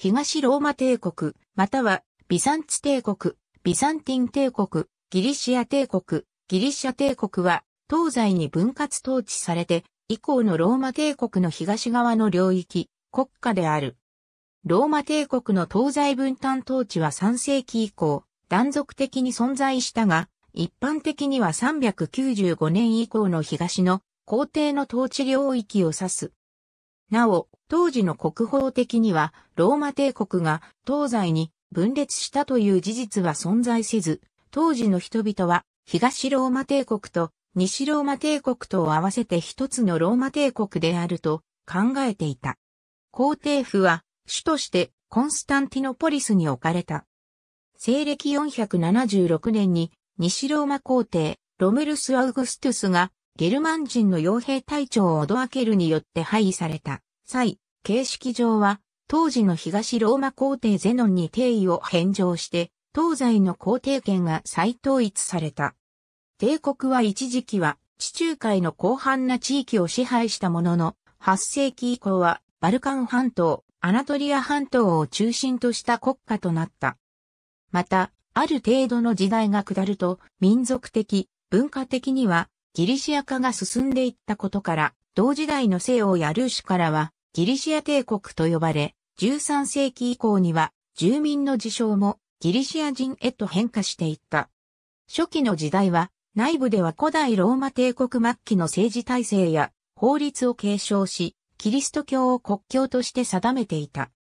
東ローマ帝国、またはビサンツ帝国、ビサンティン帝国、ギリシア帝国、ギリシア帝国は東西に分割統治されて以降のローマ帝国の東側の領域、国家である。ローマ帝国の東西分担統治は3世紀以降、断続的に存在したが、一般的には395年以降の東の皇帝の統治領域を指す。なお、当時の国宝的には、ローマ帝国が東西に分裂したという事実は存在せず、当時の人々は東ローマ帝国と西ローマ帝国とを合わせて一つのローマ帝国であると考えていた。皇帝府は主としてコンスタンティノポリスに置かれた。西暦476年に西ローマ皇帝ロムルス・アウグストゥスがゲルマン人の傭兵隊長オドアケルによって廃位された際、形式上は、当時の東ローマ皇帝ゼノンに定位を返上して、東西の皇帝権が再統一された。帝国は一時期は地中海の広範な地域を支配したものの、8世紀以降はバルカン半島、アナトリア半島を中心とした国家となった。また、ある程度の時代が下ると、民族的、文化的にはギリシア化が進んでいったことから、同時代の西欧やルーシュからは、ギリシア帝国と呼ばれ、13世紀以降には、住民の自称もギリシア人へと変化していった。初期の時代は、内部では古代ローマ帝国末期の政治体制や法律を継承し、キリスト教を国教として定めていた。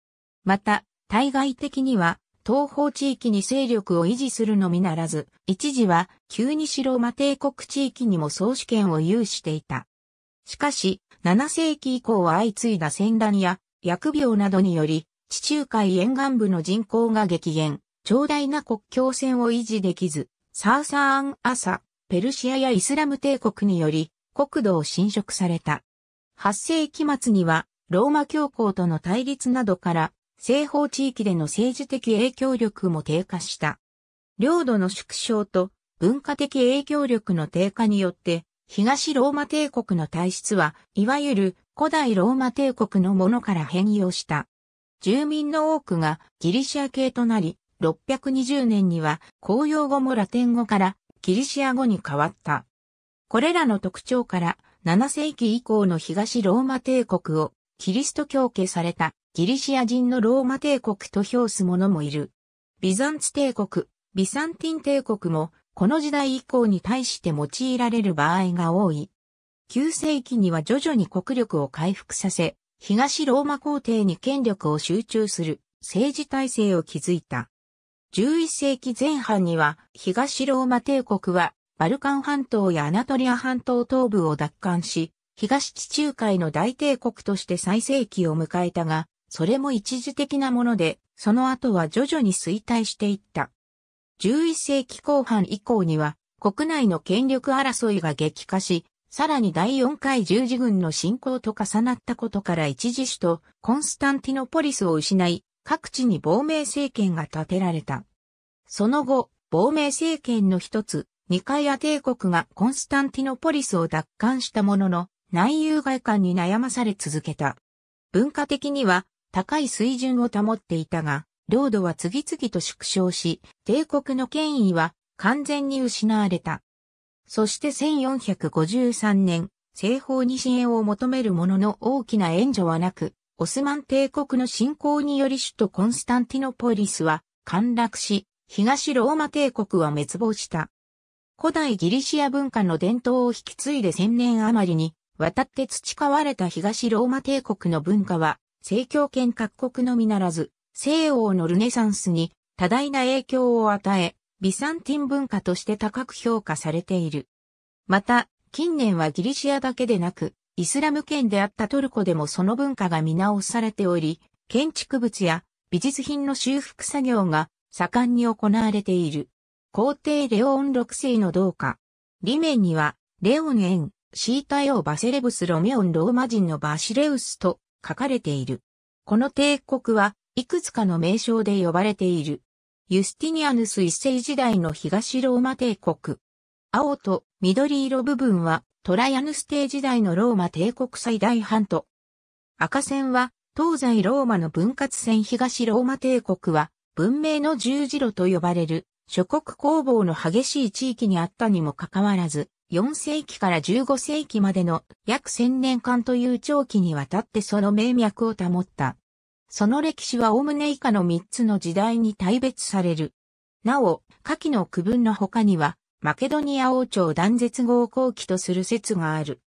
また、対外的には東方地域に勢力を維持するのみならず、一時は旧西ローマ帝国地域にも総主権を有していた。しかし、7世紀以降は相次いだ戦乱や疫病などにより、地中海沿岸部の人口が激減、長大な国境線を維持できず、サーサーン・アサ、ペルシアやイスラム帝国により、国土を侵食された。8世紀末には、ローマ教皇との対立などから、西方地域での政治的影響力も低下した。領土の縮小と文化的影響力の低下によって、東ローマ帝国の体質は、いわゆる古代ローマ帝国のものから変容した。住民の多くがギリシア系となり、620年には公用語もラテン語からギリシア語に変わった。これらの特徴から7世紀以降の東ローマ帝国をキリスト教化されたギリシア人のローマ帝国と評す者もいる。ビザンツ帝国、ビサンティン帝国も、この時代以降に対して用いられる場合が多い。9世紀には徐々に国力を回復させ、東ローマ皇帝に権力を集中する政治体制を築いた。11世紀前半には東ローマ帝国はバルカン半島やアナトリア半島東部を奪還し、東地中海の大帝国として最盛期を迎えたが、それも一時的なもので、その後は徐々に衰退していった。11世紀後半以降には、国内の権力争いが激化し、さらに第4回十字軍の侵攻と重なったことから一時首都コンスタンティノポリスを失い、各地に亡命政権が立てられた。その後、亡命政権の一つ、ニカイア帝国がコンスタンティノポリスを奪還したものの、内憂外患に悩まされ続けた。文化的には高い水準を保っていたが、領土は次々と縮小し、帝国の権威は完全に失われた。そして1453年、西方に支援を求めるものの大きな援助はなく、オスマン帝国の侵攻により首都コンスタンティノポリスは陥落し、東ローマ帝国は滅亡した。古代ギリシア文化の伝統を引き継いで千年余りに渡って培われた東ローマ帝国の文化は西教圏各国のみならず、西欧のルネサンスに多大な影響を与え、ビサンティン文化として高く評価されている。また、近年はギリシアだけでなく、イスラム圏であったトルコでもその文化が見直されており、建築物や美術品の修復作業が盛んに行われている。皇帝レオン6世の同化。裏面には、レオン・エン、シータヨー・バセレブス・ロメオン・ローマ人のバシレウスと、書かれている。この帝国はいくつかの名称で呼ばれている。ユスティニアヌス一世時代の東ローマ帝国。青と緑色部分はトライアヌス帝時代のローマ帝国最大半島。赤線は東西ローマの分割線東ローマ帝国は文明の十字路と呼ばれる諸国攻防の激しい地域にあったにもかかわらず、4世紀から15世紀までの約1000年間という長期にわたってその名脈を保った。その歴史はおおむね以下の3つの時代に大別される。なお、下記の区分の他には、マケドニア王朝断絶後後期とする説がある。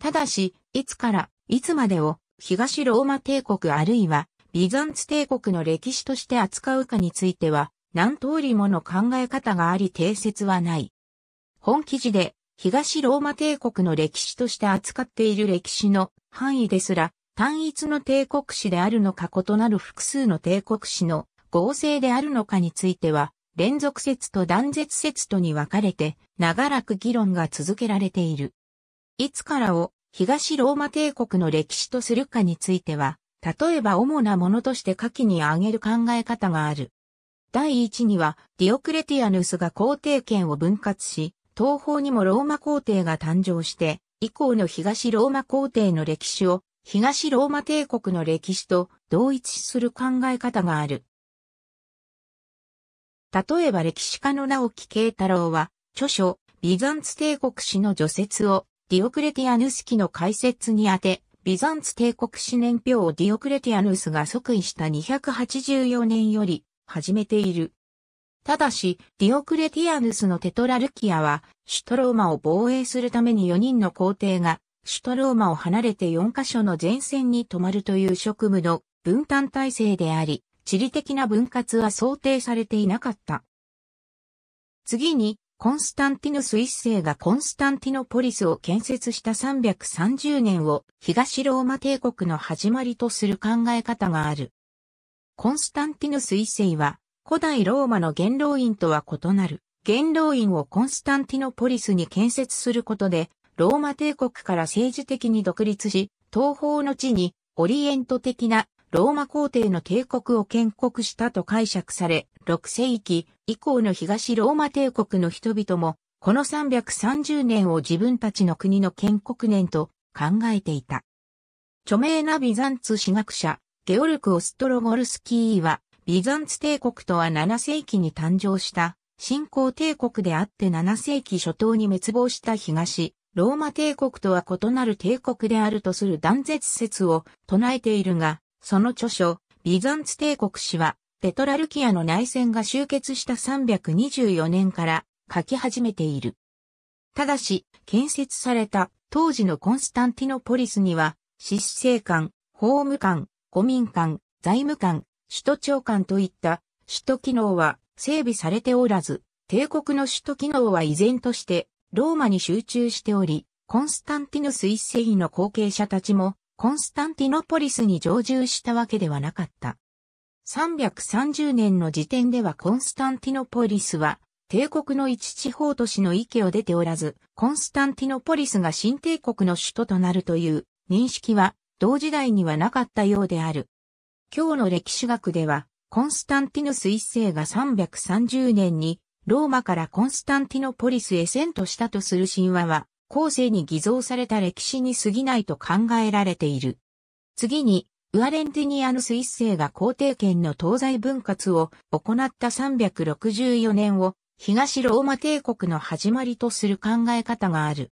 ただし、いつから、いつまでを、東ローマ帝国あるいは、ビザンツ帝国の歴史として扱うかについては、何通りもの考え方があり定説はない。本記事で東ローマ帝国の歴史として扱っている歴史の範囲ですら、単一の帝国史であるのか異なる複数の帝国史の合成であるのかについては、連続説と断絶説とに分かれて、長らく議論が続けられている。いつからを東ローマ帝国の歴史とするかについては、例えば主なものとして下記に挙げる考え方がある。第一には、ディオクレティアヌスが皇帝権を分割し、東方にもローマ皇帝が誕生して、以降の東ローマ皇帝の歴史を東ローマ帝国の歴史と同一する考え方がある。例えば歴史家の直木慶太郎は、著書、ビザンツ帝国史の除雪をディオクレティアヌス記の解説にあて、ビザンツ帝国史年表をディオクレティアヌスが即位した284年より始めている。ただし、ディオクレティアヌスのテトラルキアは、首都ローマを防衛するために4人の皇帝が、首都ローマを離れて4カ所の前線に止まるという職務の分担体制であり、地理的な分割は想定されていなかった。次に、コンスタンティヌス一世がコンスタンティノポリスを建設した330年を東ローマ帝国の始まりとする考え方がある。コンスタンティヌス一世は古代ローマの元老院とは異なる、元老院をコンスタンティノポリスに建設することで、ローマ帝国から政治的に独立し、東方の地にオリエント的なローマ皇帝の帝国を建国したと解釈され、6世紀以降の東ローマ帝国の人々も、この330年を自分たちの国の建国年と考えていた。著名なビザンツ史学者、ゲオルク・オストロゴルスキーは、ビザンツ帝国とは7世紀に誕生した新興帝国であって7世紀初頭に滅亡した東、ローマ帝国とは異なる帝国であるとする断絶説を唱えているが、その著書、ビザンツ帝国史は、ペトラルキアの内戦が終結した324年から書き始めている。ただし、建設された当時のコンスタンティノポリスには、執政官、法務官、古民官、財務官、首都長官といった首都機能は整備されておらず、帝国の首都機能は依然としてローマに集中しており、コンスタンティヌス一世の後継者たちもコンスタンティノポリスに常住したわけではなかった。330年の時点ではコンスタンティノポリスは帝国の一地方都市の域を出ておらず、コンスタンティノポリスが新帝国の首都となるという認識は同時代にはなかったようである。今日の歴史学では、コンスタンティヌス一世が330年にローマからコンスタンティノポリスへ遷都したとする神話は、後世に偽造された歴史に過ぎないと考えられている。次に、ウアレンティニアヌス一世が皇帝権の東西分割を行った364年を東ローマ帝国の始まりとする考え方がある。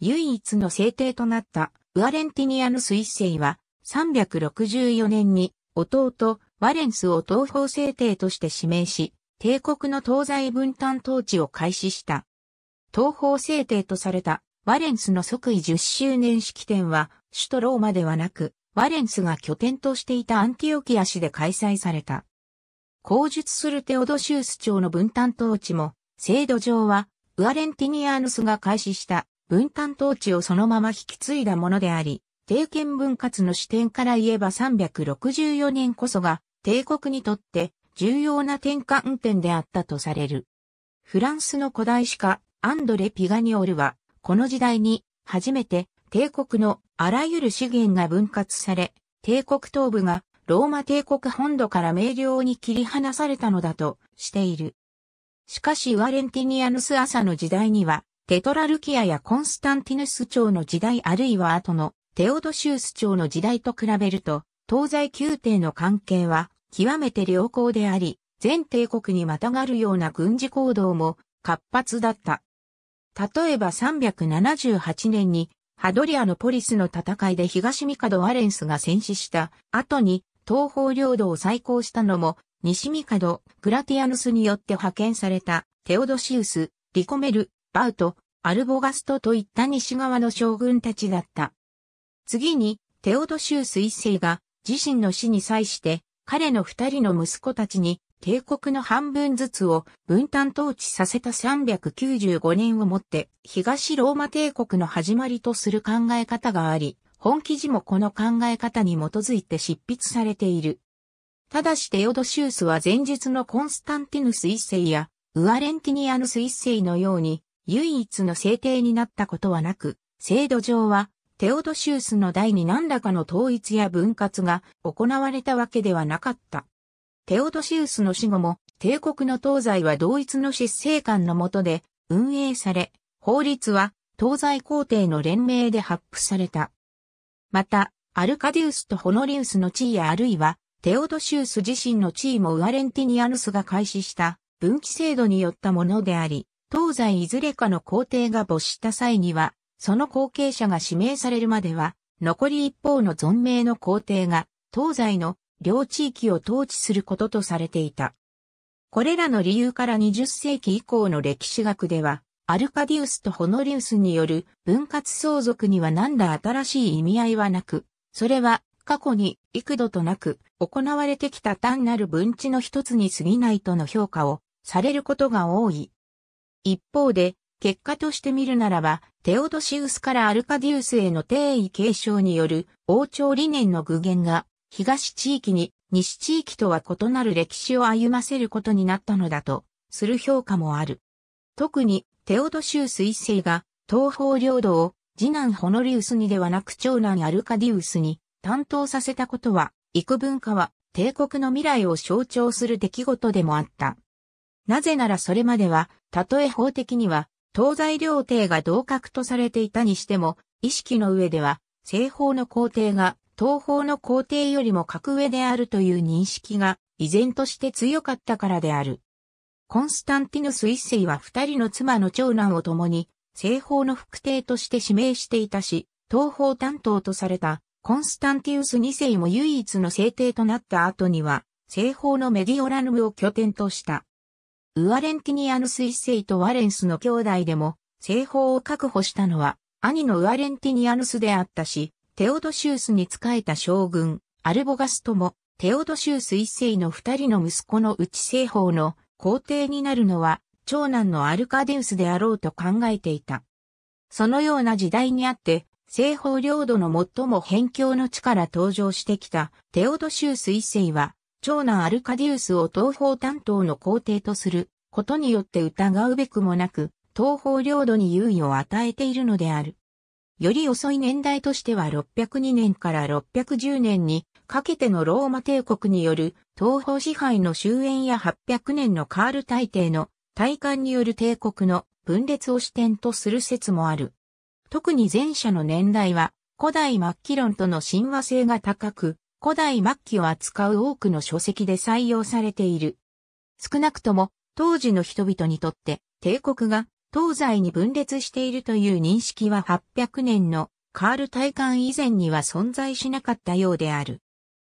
唯一の制定となったウアレンティニアヌス一世は364年に弟、ワレンスを東方制帝として指名し、帝国の東西分担統治を開始した。東方制帝とされたワレンスの即位10周年式典は、首都ローマではなく、ワレンスが拠点としていたアンティオキア市で開催された。口述するテオドシウス朝の分担統治も、制度上は、ウアレンティニアヌスが開始した分担統治をそのまま引き継いだものであり、帝権分割の視点から言えば364年こそが帝国にとって重要な転換点であったとされる。フランスの古代史家アンドレ・ピガニオルはこの時代に初めて帝国のあらゆる資源が分割され、帝国東部がローマ帝国本土から明瞭に切り離されたのだとしている。しかしワレンティニアヌス朝の時代には、テトラルキアやコンスタンティヌス朝の時代あるいは後のテオドシウス朝の時代と比べると、東西宮廷の関係は極めて良好であり、全帝国にまたがるような軍事行動も活発だった。例えば378年にハドリアのポリスの戦いで東ミカドアレンスが戦死した後に東方領土を再興したのも西ミカド・グラティアヌスによって派遣されたテオドシウス、リコメル、バウト、アルボガストといった西側の将軍たちだった。次に、テオドシュース一世が自身の死に際して彼の二人の息子たちに帝国の半分ずつを分担統治させた395年をもって東ローマ帝国の始まりとする考え方があり、本記事もこの考え方に基づいて執筆されている。ただしテオドシュースは前述のコンスタンティヌス一世やウアレンティニアヌス一世のように唯一の制定になったことはなく、制度上はテオドシウスの代に何らかの統一や分割が行われたわけではなかった。テオドシウスの死後も帝国の東西は同一の執政官の下で運営され、法律は東西皇帝の連名で発布された。また、アルカディウスとホノリウスの地位やあるいはテオドシウス自身の地位もウアレンティニアヌスが開始した分岐制度によったものであり、東西いずれかの皇帝が没した際には、その後継者が指名されるまでは、残り一方の存命の皇帝が、東西の両地域を統治することとされていた。これらの理由から20世紀以降の歴史学では、アルカディウスとホノリウスによる分割相続には何ら新しい意味合いはなく、それは過去に幾度となく行われてきた単なる分地の一つに過ぎないとの評価をされることが多い。一方で、結果として見るならば、テオドシウスからアルカディウスへの定位継承による王朝理念の具現が、東地域に西地域とは異なる歴史を歩ませることになったのだと、する評価もある。特に、テオドシウス一世が、東方領土を、次男ホノリウスにではなく長男アルカディウスに担当させたことは、幾文化は帝国の未来を象徴する出来事でもあった。なぜならそれまでは、たとえ法的には東西両帝が同格とされていたにしても、意識の上では、西方の皇帝が東方の皇帝よりも格上であるという認識が、依然として強かったからである。コンスタンティヌス一世は二人の妻の長男を共に、西方の副帝として指名していたし、東方担当とされたコンスタンティウス二世も唯一の聖帝となった後には、西方のメディオラヌムを拠点とした。ウアレンティニアヌス一世とワレンスの兄弟でも、西方を確保したのは、兄のウアレンティニアヌスであったし、テオドシウスに仕えた将軍、アルボガスとも、テオドシウス一世の二人の息子のうち西方の皇帝になるのは、長男のアルカデウスであろうと考えていた。そのような時代にあって、西方領土の最も辺境の地から登場してきたテオドシウス一世は、長男アルカディウスを東方担当の皇帝とすることによって疑うべくもなく、東方領土に優位を与えているのである。より遅い年代としては602年から610年にかけてのローマ帝国による東方支配の終焉や800年のカール大帝の大官による帝国の分裂を視点とする説もある。特に前者の年代は古代末期論との親和性が高く、古代末期を扱う多くの書籍で採用されている。少なくとも当時の人々にとって帝国が東西に分裂しているという認識は800年のカール大観以前には存在しなかったようである。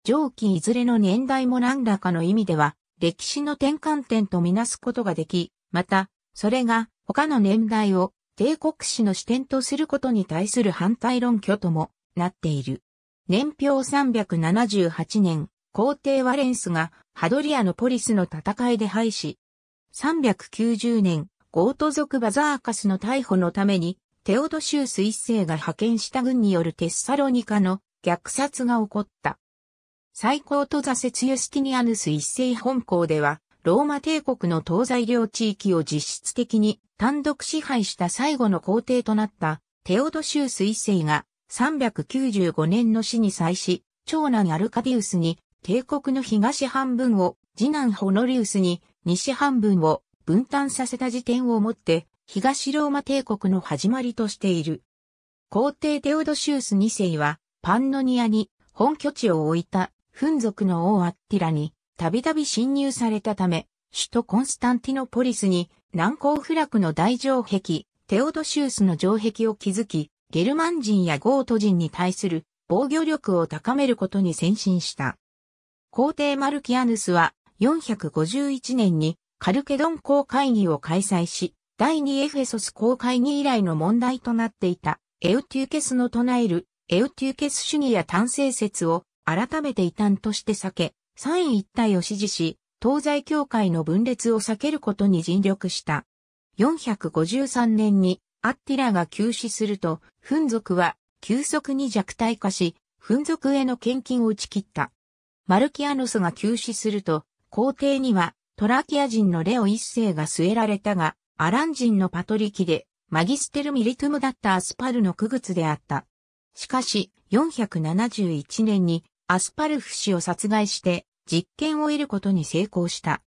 上記いずれの年代も何らかの意味では歴史の転換点とみなすことができ、また、それが他の年代を帝国史の視点とすることに対する反対論拠ともなっている。年表378年、皇帝ワレンスがハドリアのポリスの戦いで敗死。390年、ゴート族バザーカスの逮捕のために、テオドシウス一世が派遣した軍によるテッサロニカの虐殺が起こった。最高と座セツユスティニアヌス一世本校では、ローマ帝国の東西領地域を実質的に単独支配した最後の皇帝となったテオドシウス一世が395年の死に際し、長男アルカディウスに帝国の東半分を、次男ホノリウスに西半分を分担させた時点をもって、東ローマ帝国の始まりとしている。皇帝テオドシウス2世は、パンノニアに本拠地を置いた、フ族の王アッティラに、たびたび侵入されたため、首都コンスタンティノポリスに、難攻不落の大城壁、テオドシウスの城壁を築き、ゲルマン人やゴート人に対する防御力を高めることに先進した。皇帝マルキアヌスは451年にカルケドン公会議を開催し、第2エフェソス公会議以来の問題となっていたエウティウケスの唱えるエウティウケス主義や単性説を改めて異端として避け、三位一体を支持し、東西教会の分裂を避けることに尽力した。453年にアッティラが急死すると、フン族は急速に弱体化し、フン族への献金を打ち切った。マルキアノスが急死すると、皇帝にはトラキア人のレオ一世が据えられたが、アラン人のパトリキで、マギステルミリトゥムだったアスパルの区別であった。しかし、471年にアスパルフ氏を殺害して、実権を得ることに成功した。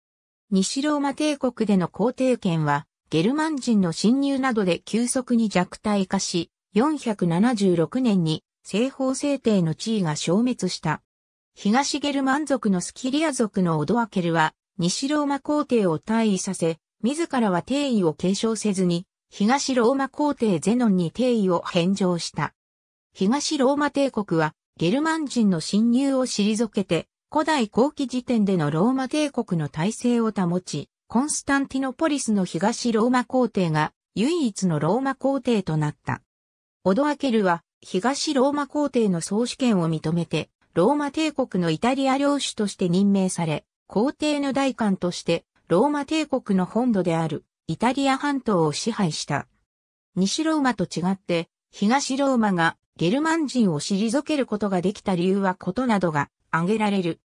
西ローマ帝国での皇帝権は、ゲルマン人の侵入などで急速に弱体化し、476年に西方制定の地位が消滅した。東ゲルマン族のスキリア族のオドアケルは、西ローマ皇帝を退位させ、自らは帝位を継承せずに、東ローマ皇帝ゼノンに帝位を返上した。東ローマ帝国は、ゲルマン人の侵入を退けて、古代後期時点でのローマ帝国の体制を保ち、コンスタンティノポリスの東ローマ皇帝が唯一のローマ皇帝となった。オドアケルは東ローマ皇帝の総主権を認めて、ローマ帝国のイタリア領主として任命され、皇帝の代官としてローマ帝国の本土であるイタリア半島を支配した。西ローマと違って、東ローマがゲルマン人を退けることができた理由はことなどが挙げられる。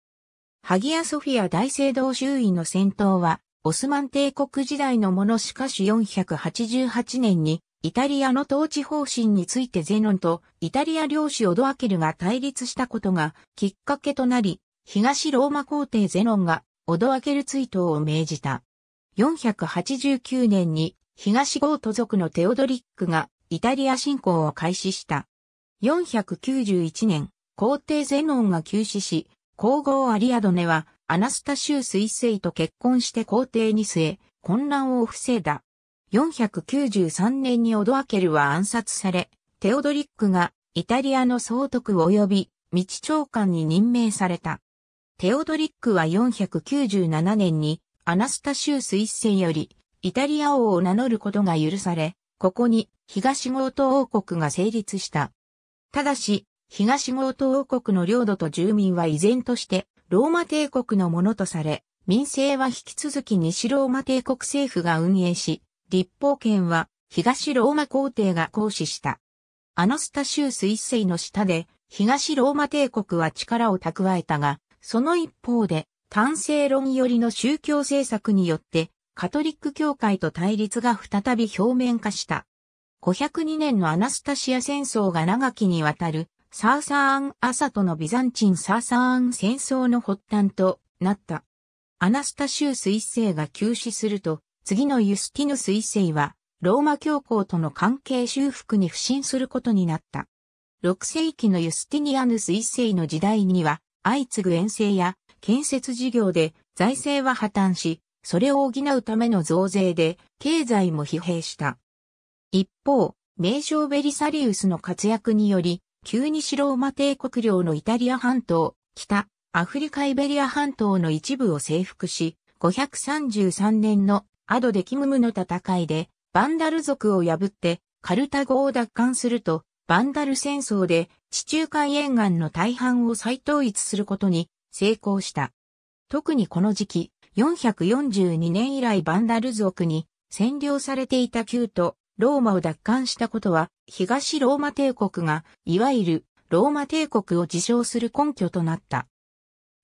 ハギア・ソフィア大聖堂周囲の戦闘はオスマン帝国時代のものしかし488年に、イタリアの統治方針についてゼノンとイタリア領主オドアケルが対立したことがきっかけとなり、東ローマ皇帝ゼノンがオドアケル追悼を命じた。489年に東ゴート族のテオドリックがイタリア侵攻を開始した。491年、皇帝ゼノンが急死し、皇后アリアドネはアナスタシウス一世と結婚して皇帝に据え、混乱を防いだ。493年にオドアケルは暗殺され、テオドリックがイタリアの総督及び道長官に任命された。テオドリックは497年にアナスタシウス一世よりイタリア王を名乗ることが許され、ここに東ゴート王国が成立した。ただし、東ゴート王国の領土と住民は依然としてローマ帝国のものとされ、民政は引き続き西ローマ帝国政府が運営し、立法権は東ローマ皇帝が行使した。アナスタシウス一世の下で、東ローマ帝国は力を蓄えたが、その一方で、単政論寄りの宗教政策によって、カトリック教会と対立が再び表面化した。502年のアナスタシア戦争が長きにわたるサーサーン・アサとのビザンチン・サーサーン戦争の発端となった。アナスタシウス一世が急死すると、次のユスティヌス一世は、ローマ教皇との関係修復に不信することになった。6世紀のユスティニアヌス一世の時代には、相次ぐ遠征や建設事業で財政は破綻し、それを補うための増税で経済も疲弊した。一方、名称ベリサリウスの活躍により、旧西ローマ帝国領のイタリア半島、北、アフリカイベリア半島の一部を征服し、533年のアドデキムムの戦いで、バンダル族を破ってカルタゴを奪還すると、バンダル戦争で地中海沿岸の大半を再統一することに成功した。特にこの時期、442年以来バンダル族に占領されていた旧都ローマを奪還したことは、東ローマ帝国が、いわゆるローマ帝国を自称する根拠となった。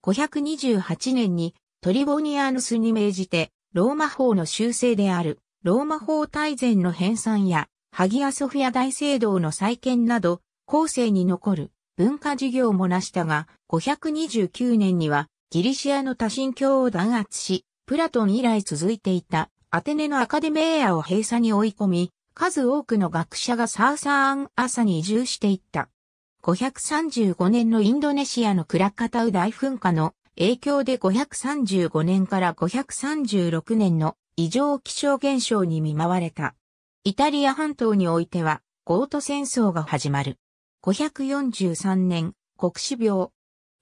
528年にトリボニアヌスに命じて、ローマ法の修正である、ローマ法大全の編纂や、ハギアソフィア大聖堂の再建など、後世に残る文化事業もなしたが、529年にはギリシアの多神教を弾圧し、プラトン以来続いていたアテネのアカデメエアを閉鎖に追い込み、数多くの学者がサーサーン朝に移住していった。535年のインドネシアのクラカタウ大噴火の影響で535年から536年の異常気象現象に見舞われた。イタリア半島においては、ゴート戦争が始まる。543年、国死病。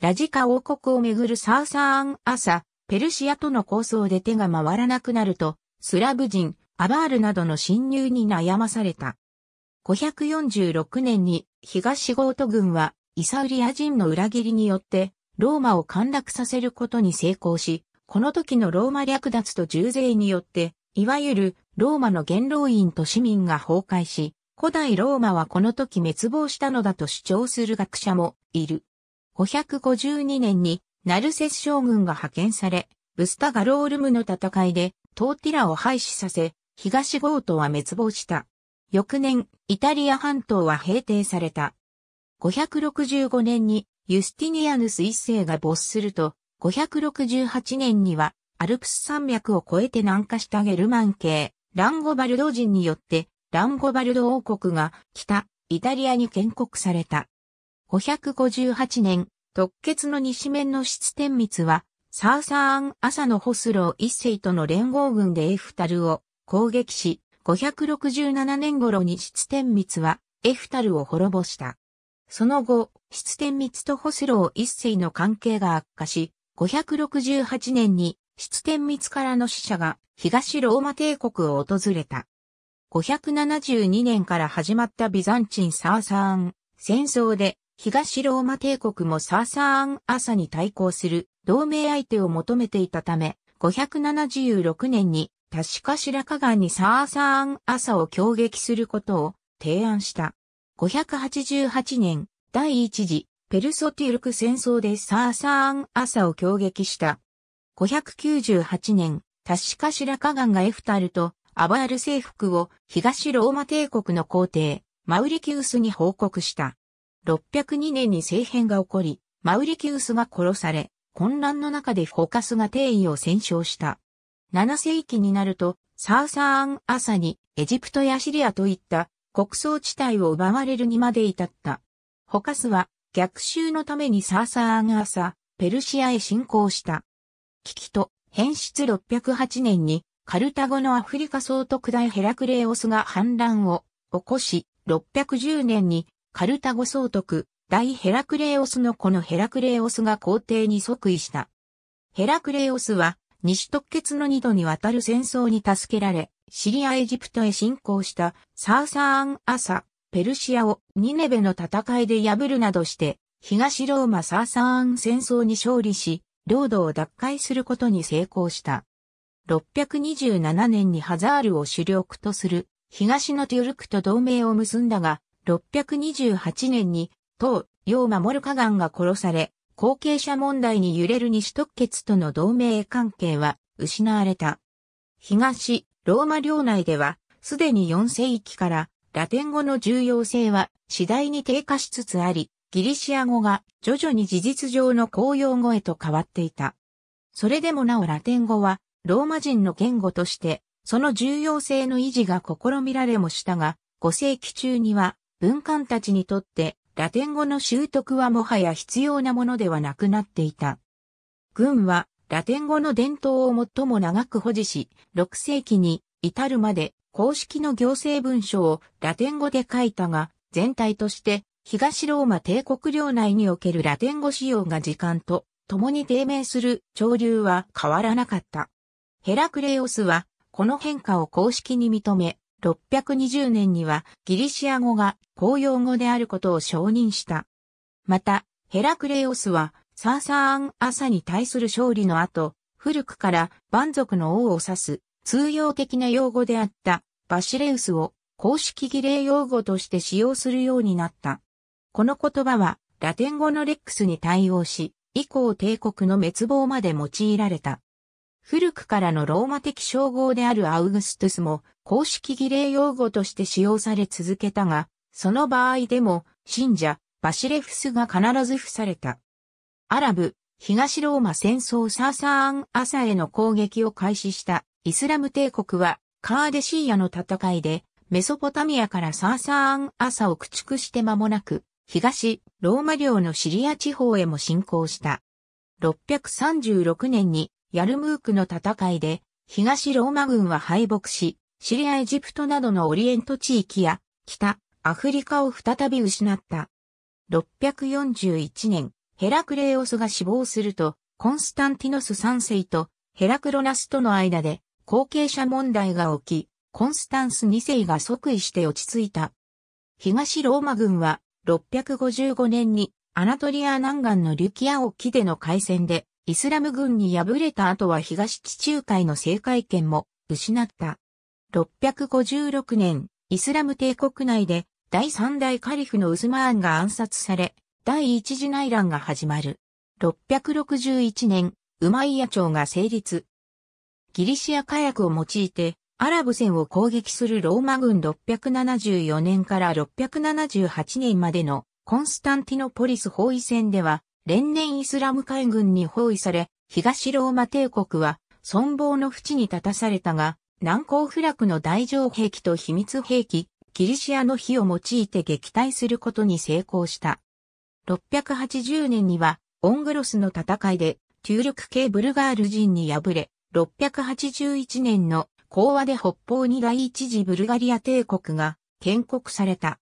ラジカ王国をめぐるサーサーン朝、ペルシアとの構想で手が回らなくなると、スラブ人、アバールなどの侵入に悩まされた。546年に東ゴート軍はイサウリア人の裏切りによってローマを陥落させることに成功し、この時のローマ略奪と重税によって、いわゆるローマの元老院と市民が崩壊し、古代ローマはこの時滅亡したのだと主張する学者もいる。552年にナルセス将軍が派遣され、ブスタガロールムの戦いでトーティラを廃止させ、東ゴ都は滅亡した。翌年、イタリア半島は平定された。565年にユスティニアヌス一世が没すると、568年にはアルプス山脈を越えて南下したゲルマン系、ランゴバルド人によって、ランゴバルド王国が北、イタリアに建国された。558年、特決の西面の質天密は、サーサーン・朝のホスロー一世との連合軍でエフタルを攻撃し、567年頃に執天密はエフタルを滅ぼした。その後、執天密とホスロー一世の関係が悪化し、568年に執天密からの死者が東ローマ帝国を訪れた。572年から始まったビザンチンサーサーン戦争で東ローマ帝国もサーサーン朝に対抗する同盟相手を求めていたため、576年にタシカシラカガンにサーサーン朝を攻撃することを提案した。588年、第一次ペルソティルク戦争でサーサーン朝を攻撃した。598年、タシカシラカガンがエフタルとアバール征服を東ローマ帝国の皇帝、マウリキウスに報告した。602年に政変が起こり、マウリキウスが殺され、混乱の中でフォカスが帝位を戦勝した。7世紀になると、サーサーンアサにエジプトやシリアといった国葬地帯を奪われるにまで至った。ホカスは逆襲のためにサーサーンアサ、ペルシアへ侵攻した。危機と変質608年にカルタゴのアフリカ総督大ヘラクレオスが反乱を起こし、610年にカルタゴ総督大ヘラクレオスの子のヘラクレオスが皇帝に即位した。ヘラクレオスは西突厥の二度にわたる戦争に助けられ、シリアエジプトへ侵攻したサーサーン・アサ、ペルシアをニネベの戦いで破るなどして、東ローマサーサーン戦争に勝利し、領土を奪回することに成功した。627年にハザールを主力とする東のトゥルクと同盟を結んだが、628年に、東、ヨーマ・モルカガンが殺され、後継者問題に揺れる西特決との同盟関係は失われた。東、ローマ領内では、すでに4世紀からラテン語の重要性は次第に低下しつつあり、ギリシア語が徐々に事実上の公用語へと変わっていた。それでもなおラテン語はローマ人の言語として、その重要性の維持が試みられもしたが、5世紀中には文官たちにとってラテン語の習得はもはや必要なものではなくなっていた。軍はラテン語の伝統を最も長く保持し、6世紀に至るまで公式の行政文書をラテン語で書いたが、全体として東ローマ帝国領内におけるラテン語使用が時間と共に低迷する潮流は変わらなかった。ヘラクレオスはこの変化を公式に認め、620年にはギリシア語が公用語であることを承認した。また、ヘラクレオスはサーサーン朝に対する勝利の後、古くから蛮族の王を指す通用的な用語であったバシレウスを公式儀礼用語として使用するようになった。この言葉はラテン語のレックスに対応し、以降帝国の滅亡まで用いられた。古くからのローマ的称号であるアウグストゥスも公式儀礼用語として使用され続けたが、その場合でも信者、バシレフスが必ず付された。アラブ、東ローマ戦争サーサーン・アサへの攻撃を開始したイスラム帝国はカーデシーヤの戦いでメソポタミアからサーサーン・アサを駆逐して間もなく東ローマ領のシリア地方へも侵攻した。636年にヤルムークの戦いで、東ローマ軍は敗北し、シリアエジプトなどのオリエント地域や、北、アフリカを再び失った。641年、ヘラクレオスが死亡すると、コンスタンティノス3世とヘラクロナスとの間で後継者問題が起き、コンスタンス2世が即位して落ち着いた。東ローマ軍は655年にアナトリア南岸のリュキア沖での海戦でイスラム軍に敗れた後は東地中海の政界権も失った。656年、イスラム帝国内で第三代カリフのウスマーンが暗殺され、第一次内乱が始まる。661年、ウマイヤ朝が成立。ギリシア火薬を用いて、アラブ戦を攻撃するローマ軍674年から678年までのコンスタンティノポリス包囲戦では、連年イスラム海軍に包囲され、東ローマ帝国は存亡の淵に立たされたが、難攻不落の大乗兵器と秘密兵器、キリシアの火を用いて撃退することに成功した。680年には、オングロスの戦いで、旧力系ブルガール人に敗れ、681年の講和で北方に第一次ブルガリア帝国が建国された。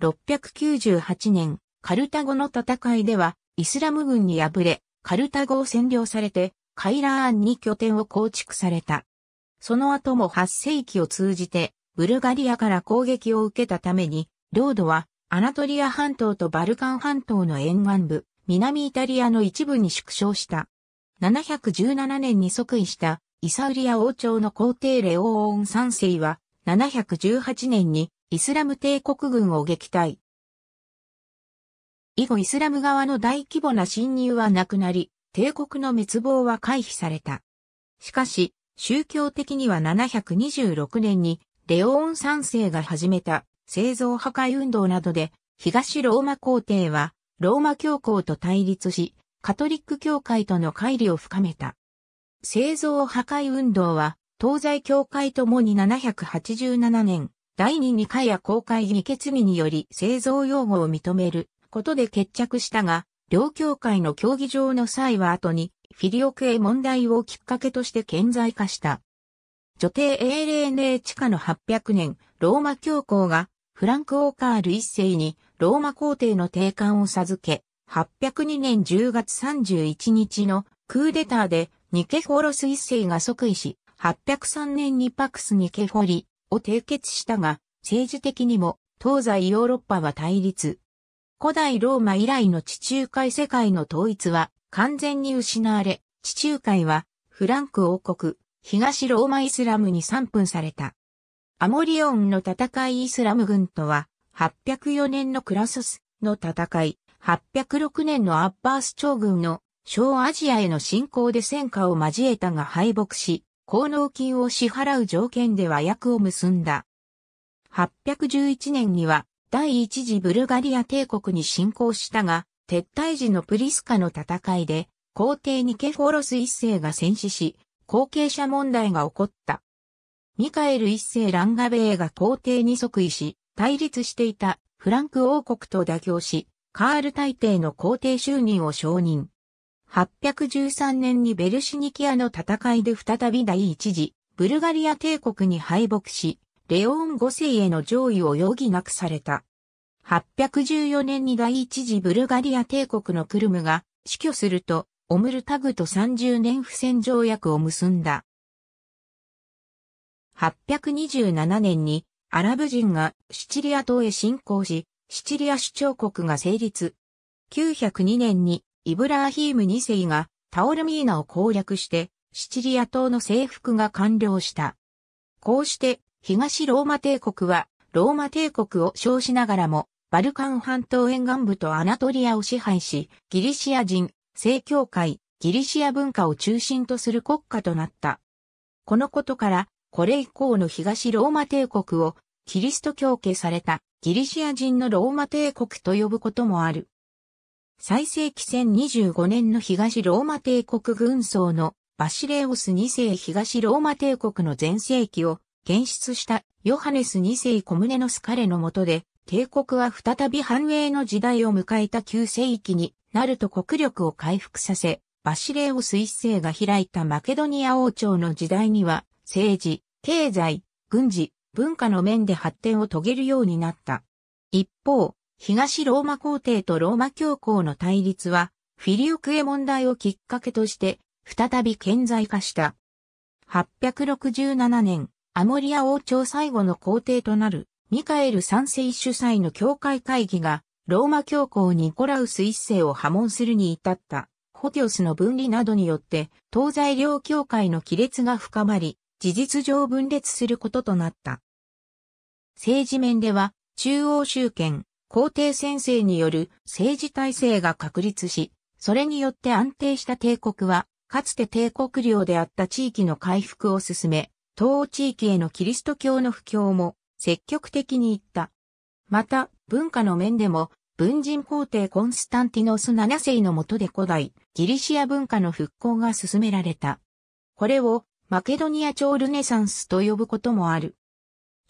698年、カルタゴの戦いでは、イスラム軍に敗れ、カルタゴを占領されて、カイラーンに拠点を構築された。その後も8世紀を通じて、ブルガリアから攻撃を受けたために、領土は、アナトリア半島とバルカン半島の沿岸部、南イタリアの一部に縮小した。717年に即位したイサウリア王朝の皇帝レオーン3世は718年にイスラム帝国軍を撃退。以後イスラム側の大規模な侵入はなくなり、帝国の滅亡は回避された。しかし、宗教的には726年にレオーン三世が始めた製造破壊運動などで、東ローマ皇帝はローマ教皇と対立し、カトリック教会との乖離を深めた。製造破壊運動は、東西教会ともに787年、第22回や公会議決議により製造用語を認めることで決着したが、両協会の競技場の際は後に、フィリオクへ問題をきっかけとして顕在化した。女帝英霊霊地下の800年、ローマ教皇が、フランク・オーカール一世に、ローマ皇帝の定冠を授け、802年10月31日のクーデターでニケフォロス一世が即位し、803年にパクス・ニケフォリを締結したが、政治的にも東西ヨーロッパは対立、古代ローマ以来の地中海世界の統一は完全に失われ、地中海はフランク王国、東ローマイスラムに散分された。アモリオンの戦いイスラム軍とは、804年のクラソスの戦い、806年のアッバース朝軍の小アジアへの侵攻で戦火を交えたが敗北し、功能金を支払う条件で和訳を結んだ。811年には第一次ブルガリア帝国に侵攻したが、撤退時のプリスカの戦いで、皇帝ニケフォロス一世が戦死し、後継者問題が起こった。ミカエル一世ランガベーが皇帝に即位し、対立していたフランク王国と妥協し、カール大帝の皇帝就任を承認。813年にベルシニキアの戦いで再び第一次ブルガリア帝国に敗北し、レオン5世への上位を余儀なくされた。814年に第一次ブルガリア帝国のクルムが死去すると、オムルタグと30年不戦条約を結んだ。827年にアラブ人がシチリア島へ侵攻し、シチリア首長国が成立。902年にイブラーヒーム2世がタオルミーナを攻略して、シチリア島の征服が完了した。こうして東ローマ帝国は、ローマ帝国を称しながらも、バルカン半島沿岸部とアナトリアを支配し、ギリシア人、正教会、ギリシア文化を中心とする国家となった。このことから、これ以降の東ローマ帝国を、キリスト教家されたギリシア人のローマ帝国と呼ぶこともある。最盛期1025年の東ローマ帝国軍曹のバシレオス2世東ローマ帝国の前世紀を検出したヨハネス2世コムネノスカレの下で、帝国は再び繁栄の時代を迎えた旧世紀になると国力を回復させ、バシレオス一世が開いたマケドニア王朝の時代には、政治、経済、軍事、文化の面で発展を遂げるようになった。一方、東ローマ皇帝とローマ教皇の対立は、フィリオクエ問題をきっかけとして、再び顕在化した。867年、アモリア王朝最後の皇帝となるミカエル三世主催の教会会議がローマ教皇ニコラウス一世を破門するに至ったホテオスの分離などによって東西両教会の亀裂が深まり事実上分裂することとなった。政治面では中央集権、皇帝先生による政治体制が確立し、それによって安定した帝国は、かつて帝国領であった地域の回復を進め、東欧地域へのキリスト教の布教も積極的に行った。また、文化の面でも、文人皇帝コンスタンティノス7世の下で古代、ギリシア文化の復興が進められた。これを、マケドニア朝ルネサンスと呼ぶこともある。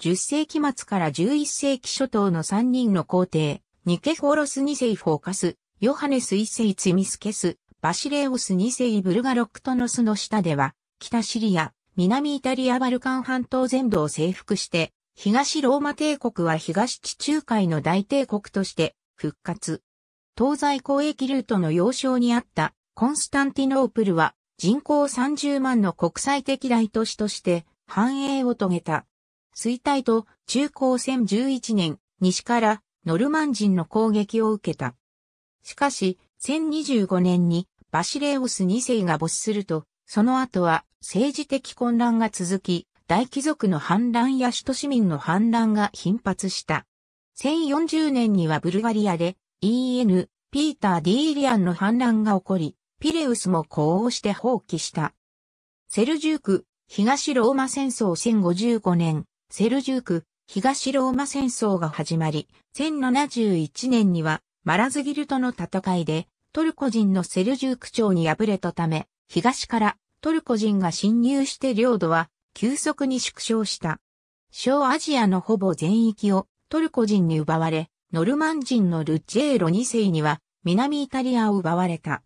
10世紀末から11世紀初頭の3人の皇帝、ニケフォロス2世フォーカス、ヨハネス1世ツミスケス、バシレオス2世ブルガロクトノスの下では、北シリア、南イタリアバルカン半島全土を征服して、東ローマ帝国は東地中海の大帝国として復活。東西交易ルートの要衝にあったコンスタンティノープルは人口30万の国際的大都市として繁栄を遂げた。衰退と中高戦11年西からノルマン人の攻撃を受けた。しかし、1025年にバシレオス2世が没すると、その後は政治的混乱が続き、大貴族の反乱や首都市民の反乱が頻発した。1040年にはブルガリアで EN、ピーター・ディーリアンの反乱が起こり、ピレウスも呼応して放棄した。セルジューク、東ローマ戦争1055年、セルジューク、東ローマ戦争が始まり、1071年にはマラズギルトの戦いで、トルコ人のセルジューク朝に敗れたため、東からトルコ人が侵入して領土は急速に縮小した。小アジアのほぼ全域をトルコ人に奪われ、ノルマン人のルッジェーロ2世には南イタリアを奪われた。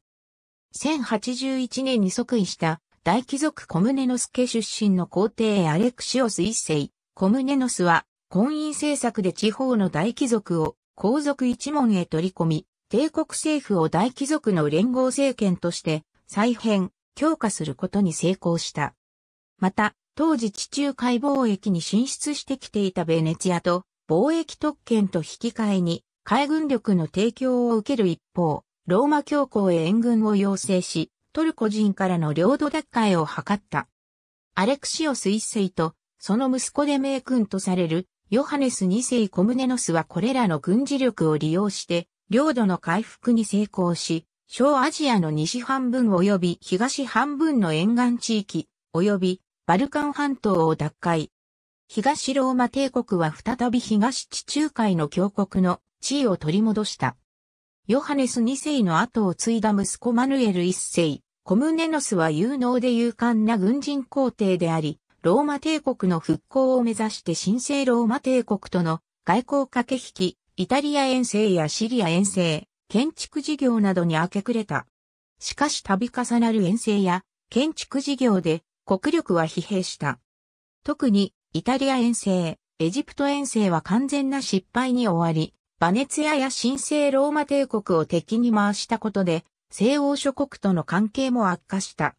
1081年に即位した大貴族コムネノス家出身の皇帝アレクシオス1世。コムネノスは婚姻政策で地方の大貴族を皇族一門へ取り込み、帝国政府を大貴族の連合政権として再編、強化することに成功した。また、当時地中海貿易に進出してきていたベネツィアと貿易特権と引き換えに海軍力の提供を受ける一方、ローマ教皇へ援軍を要請し、トルコ人からの領土奪回を図った。アレクシオス一世と、その息子で名君とされる、ヨハネス二世コムネノスはこれらの軍事力を利用して、領土の回復に成功し、小アジアの西半分及び東半分の沿岸地域、及びバルカン半島を奪回。東ローマ帝国は再び東地中海の峡谷の地位を取り戻した。ヨハネス2世の後を継いだ息子マヌエル1世、コムネノスは有能で勇敢な軍人皇帝であり、ローマ帝国の復興を目指して神聖ローマ帝国との外交駆け引き、イタリア遠征やシリア遠征、建築事業などに明け暮れた。しかし度重なる遠征や建築事業で国力は疲弊した。特にイタリア遠征、エジプト遠征は完全な失敗に終わり、バネツヤや神聖ローマ帝国を敵に回したことで、西欧諸国との関係も悪化した。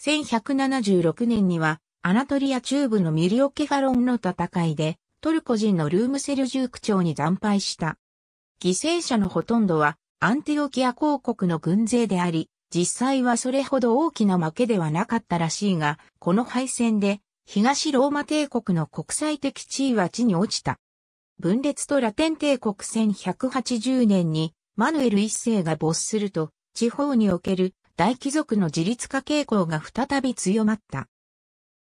1176年には、アナトリア中部のミリオケファロンの戦いで、トルコ人のルームセルジューク朝に惨敗した。犠牲者のほとんどはアンティオキア公国の軍勢であり、実際はそれほど大きな負けではなかったらしいが、この敗戦で東ローマ帝国の国際的地位は地に落ちた。分裂とラテン帝国1180年にマヌエル一世が没すると、地方における大貴族の自立化傾向が再び強まった。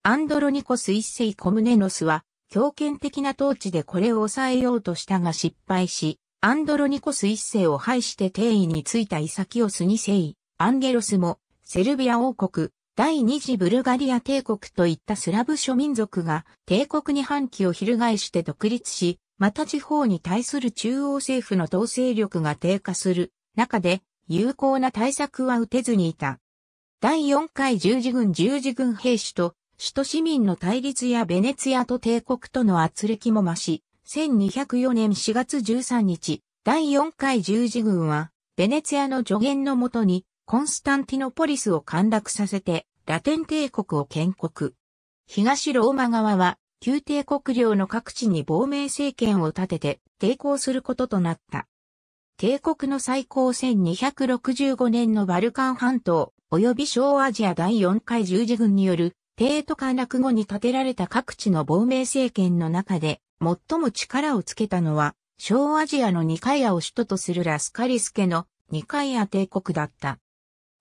アンドロニコス一世コムネノスは、強権的な統治でこれを抑えようとしたが失敗し、アンドロニコス一世を廃して帝位についたイサキオス二世、アンゲロスも、セルビア王国、第二次ブルガリア帝国といったスラブ諸民族が帝国に反旗を翻して独立し、また地方に対する中央政府の統制力が低下する中で有効な対策は打てずにいた。第四回十字軍十字軍兵士と首都市民の対立やベネツィアと帝国との圧力も増し、1204年4月13日、第4回十字軍は、ベネツィアの助言のもとに、コンスタンティノポリスを陥落させて、ラテン帝国を建国。東ローマ側は、旧帝国領の各地に亡命政権を立てて、抵抗することとなった。帝国の最高1265年のバルカン半島、及び小アジア第4回十字軍による、帝都陥落後に建てられた各地の亡命政権の中で、最も力をつけたのは、小アジアのニカイアを首都とするラスカリス家のニカイア帝国だった。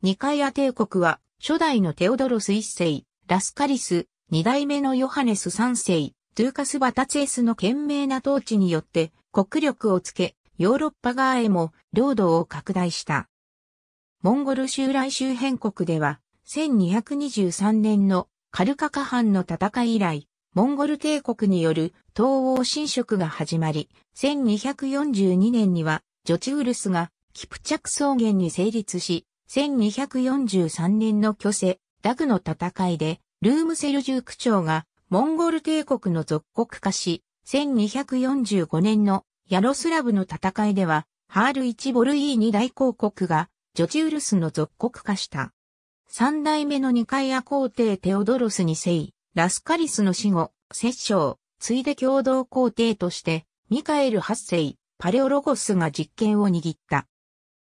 ニカイア帝国は、初代のテオドロス一世、ラスカリス、二代目のヨハネス三世、トゥーカス・バタツエスの懸命な統治によって、国力をつけ、ヨーロッパ側へも領土を拡大した。モンゴル襲来周辺国では、1223年のカルカカ藩の戦い以来、モンゴル帝国による東欧侵食が始まり、1242年にはジョチウルスがキプチャク草原に成立し、1243年の巨世、ダグの戦いで、ルームセルジューク朝がモンゴル帝国の属国化し、1245年のヤロスラブの戦いでは、ハール1ボルイー2大公国がジョチウルスの属国化した。三代目の二階屋皇帝テオドロス2世、ラスカリスの死後、摂政、ついで共同皇帝として、ミカエル8世、パレオロゴスが実権を握った。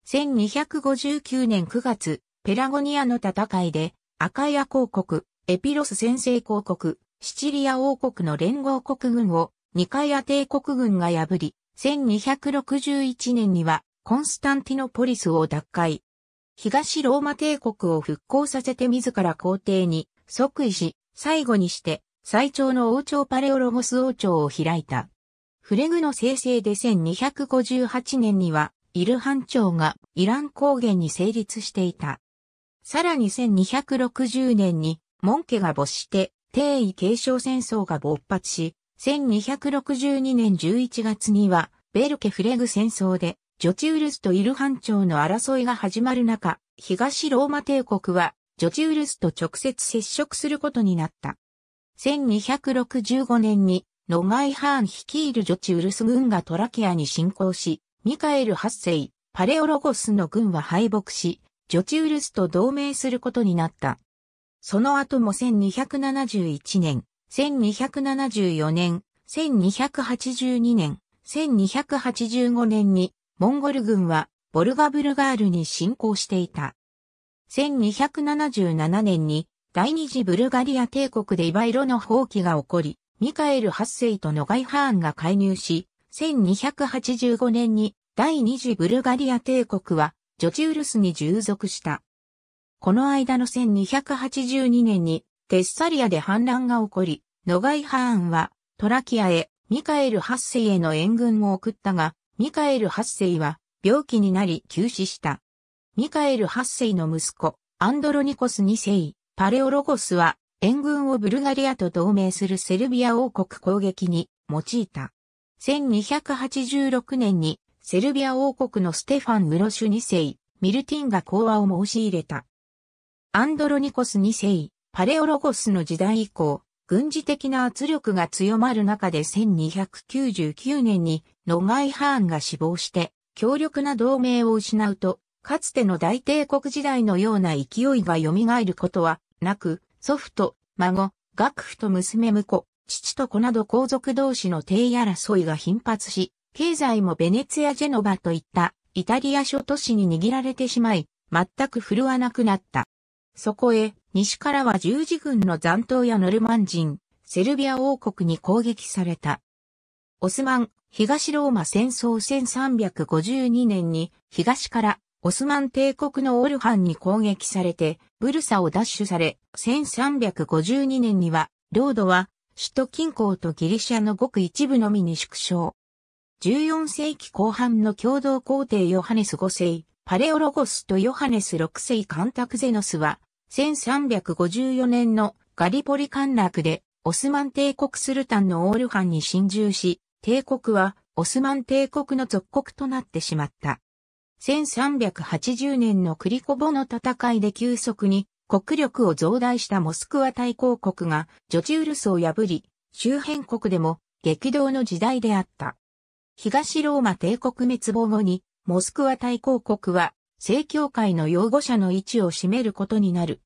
1259年9月、ペラゴニアの戦いで、アカイア公国、エピロス先制公国、シチリア王国の連合国軍を、ニカイア帝国軍が破り、1261年には、コンスタンティノポリスを奪回。東ローマ帝国を復興させて自ら皇帝に即位し、最後にして、最長の王朝パレオロゴス王朝を開いた。フレグの生成で1258年には、イルハン朝がイラン高原に成立していた。さらに1260年に、モンケが没して、帝位継承戦争が勃発し、1262年11月には、ベルケフレグ戦争で、ジョチウルスとイルハン朝の争いが始まる中、東ローマ帝国はジョチウルスと直接接触することになった。1265年に、ノガイ・ハーン率いるジョチウルス軍がトラキアに侵攻し、ミカエル8世、パレオロゴスの軍は敗北し、ジョチウルスと同盟することになった。その後も1271年、1274年、1282年、1285年に、モンゴル軍はボルガブルガールに侵攻していた。1277年に第二次ブルガリア帝国でイバイロの放棄が起こり、ミカエル8世とノガイハーンが介入し、1285年に第二次ブルガリア帝国はジョチウルスに従属した。この間の1282年にテッサリアで反乱が起こり、ノガイハーンはトラキアへミカエル8世への援軍を送ったが、ミカエル8世は病気になり急死した。ミカエル8世の息子、アンドロニコス2世、パレオロゴスは、援軍をブルガリアと同盟するセルビア王国攻撃に用いた。1286年に、セルビア王国のステファン・ムロシュ2世、ミルティンが講和を申し入れた。アンドロニコス2世、パレオロゴスの時代以降、軍事的な圧力が強まる中で1299年にノガイハーンが死亡して強力な同盟を失うとかつての大帝国時代のような勢いが蘇ることはなく、祖父と孫、学父と娘婿、父と子など皇族同士の低争いが頻発し、経済もベネツィア・ジェノバといったイタリア諸都市に握られてしまい、全く振るわなくなった。そこへ、西からは十字軍の残党やノルマン人、セルビア王国に攻撃された。オスマン、東ローマ戦争1352年に東からオスマン帝国のオルハンに攻撃されて、ブルサを奪取され、1352年には、領土は、首都近郊とギリシャのごく一部のみに縮小。14世紀後半の共同皇帝ヨハネス5世、パレオロゴスとヨハネス6世カンタクゼノスは、1354年のガリポリ陥落で、オスマン帝国スルタンのオールハンに侵入し、帝国はオスマン帝国の属国となってしまった。1380年のクリコボの戦いで急速に国力を増大したモスクワ大公国がジョチウルスを破り、周辺国でも激動の時代であった。東ローマ帝国滅亡後に、モスクワ大公国は正教会の擁護者の位置を占めることになる。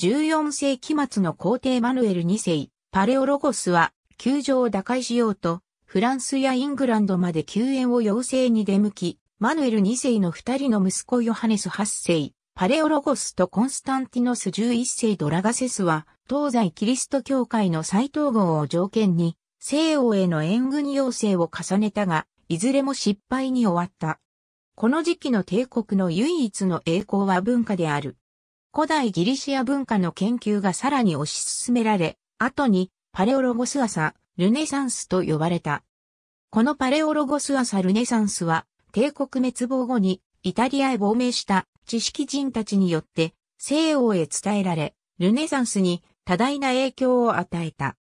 14世紀末の皇帝マヌエル2世、パレオロゴスは、球場を打開しようと、フランスやイングランドまで救援を要請に出向き、マヌエル2世の二人の息子ヨハネス8世、パレオロゴスとコンスタンティノス11世ドラガセスは、東西キリスト教会の再統合を条件に、西欧への援軍要請を重ねたが、いずれも失敗に終わった。この時期の帝国の唯一の栄光は文化である。古代ギリシア文化の研究がさらに推し進められ、後にパレオロゴス朝、ルネサンスと呼ばれた。このパレオロゴス朝ルネサンスは、帝国滅亡後にイタリアへ亡命した知識人たちによって西欧へ伝えられ、ルネサンスに多大な影響を与えた。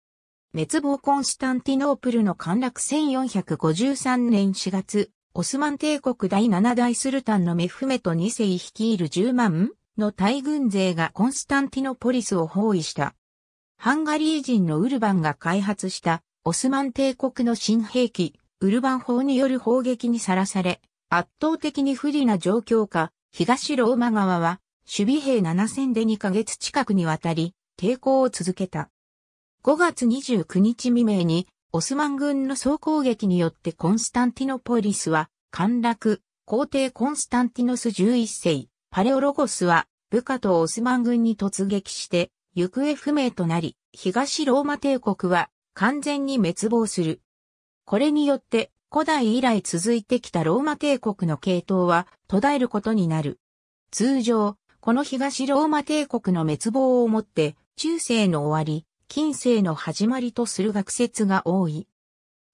滅亡コンスタンティノープルの陥落1453年4月、オスマン帝国第7代スルタンのメフメト2世率いる10万の大軍勢がコンスタンティノポリスを包囲した。ハンガリー人のウルバンが開発したオスマン帝国の新兵器ウルバン砲による砲撃にさらされ、圧倒的に不利な状況下、東ローマ側は、守備兵7000で2ヶ月近くにわたり、抵抗を続けた。5月29日未明に、オスマン軍の総攻撃によってコンスタンティノポリスは、陥落、皇帝コンスタンティノス11世、パレオロゴスは、部下とオスマン軍に突撃して、行方不明となり、東ローマ帝国は、完全に滅亡する。これによって古代以来続いてきたローマ帝国の系統は途絶えることになる。通常、この東ローマ帝国の滅亡をもって中世の終わり、近世の始まりとする学説が多い。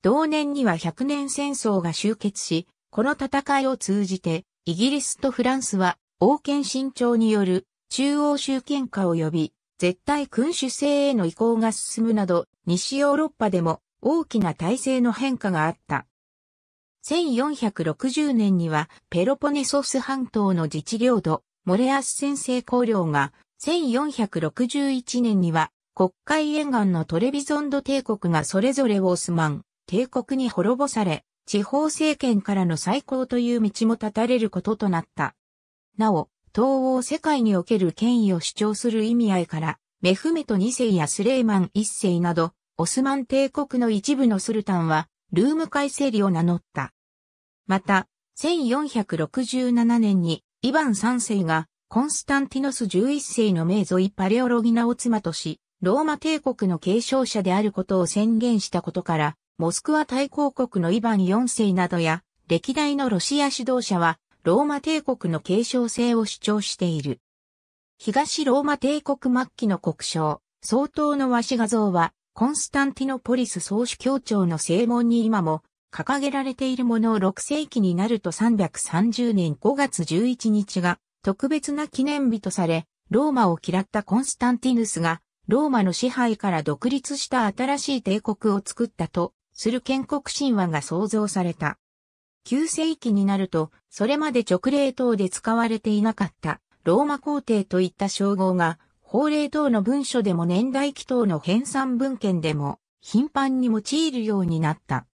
同年には100年戦争が終結し、この戦いを通じてイギリスとフランスは王権新長による中央集権化及び絶対君主制への移行が進むなど、西ヨーロッパでも大きな体制の変化があった。1460年にはペロポネソス半島の自治領土、モレアス先制公領が、1461年には国会沿岸のトレビゾンド帝国がそれぞれオスマン、帝国に滅ぼされ、地方政権からの再興という道も断たれることとなった。なお、東欧世界における権威を主張する意味合いから、メフメト2世やスレイマン1世など、オスマン帝国の一部のスルタンは、ルーム改正理を名乗った。また、1467年に、イヴァン3世が、コンスタンティノス11世の名ぞいパレオロギナを妻とし、ローマ帝国の継承者であることを宣言したことから、モスクワ大公国のイヴァン4世などや、歴代のロシア指導者は、ローマ帝国の継承性を主張している。東ローマ帝国末期の国章、総統の和紙画像は、コンスタンティノポリス総主教庁の正門に今も掲げられているものを6世紀になると330年5月11日が特別な記念日とされ、ローマを嫌ったコンスタンティヌスがローマの支配から独立した新しい帝国を作ったとする建国神話が創造された。9世紀になると、それまで直令等で使われていなかったローマ皇帝といった称号が法令等の文書でも年代記等の編纂文献でも頻繁に用いるようになった。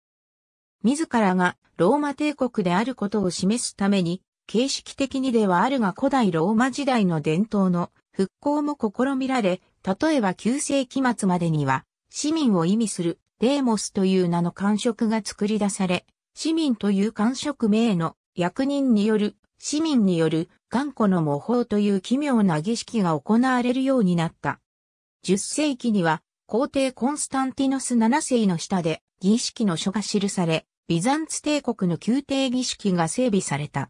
自らがローマ帝国であることを示すために、形式的にではあるが古代ローマ時代の伝統の復興も試みられ、例えば旧世紀末までには、市民を意味するデーモスという名の官職が作り出され、市民という官職名の役人による、市民による頑固の模倣という奇妙な儀式が行われるようになった。10世紀には皇帝コンスタンティノス7世の下で儀式の書が記され、ビザンツ帝国の宮廷儀式が整備された。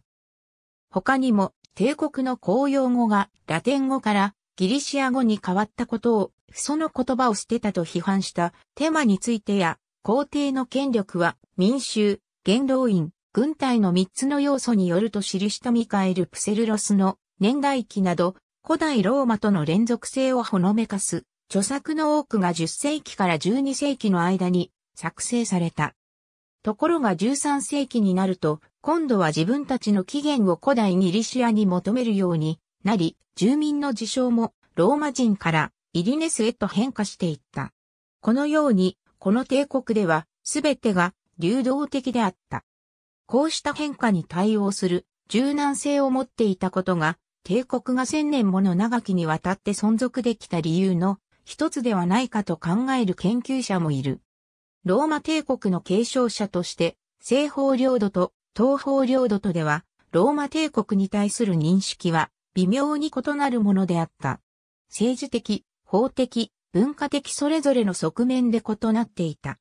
他にも帝国の公用語がラテン語からギリシア語に変わったことを、その言葉を捨てたと批判したテマについてや、皇帝の権力は民衆、元老院、軍隊の3つの要素によると記したミカエル・プセルロスの年代記など、古代ローマとの連続性をほのめかす、著作の多くが10世紀から12世紀の間に作成された。ところが13世紀になると、今度は自分たちの起源を古代ギリシアに求めるようになり、住民の事象もローマ人からイリネスへと変化していった。このように、この帝国では、すべてが流動的であった。こうした変化に対応する柔軟性を持っていたことが、帝国が千年もの長きにわたって存続できた理由の一つではないかと考える研究者もいる。ローマ帝国の継承者として、西方領土と東方領土とでは、ローマ帝国に対する認識は微妙に異なるものであった。政治的、法的、文化的それぞれの側面で異なっていた。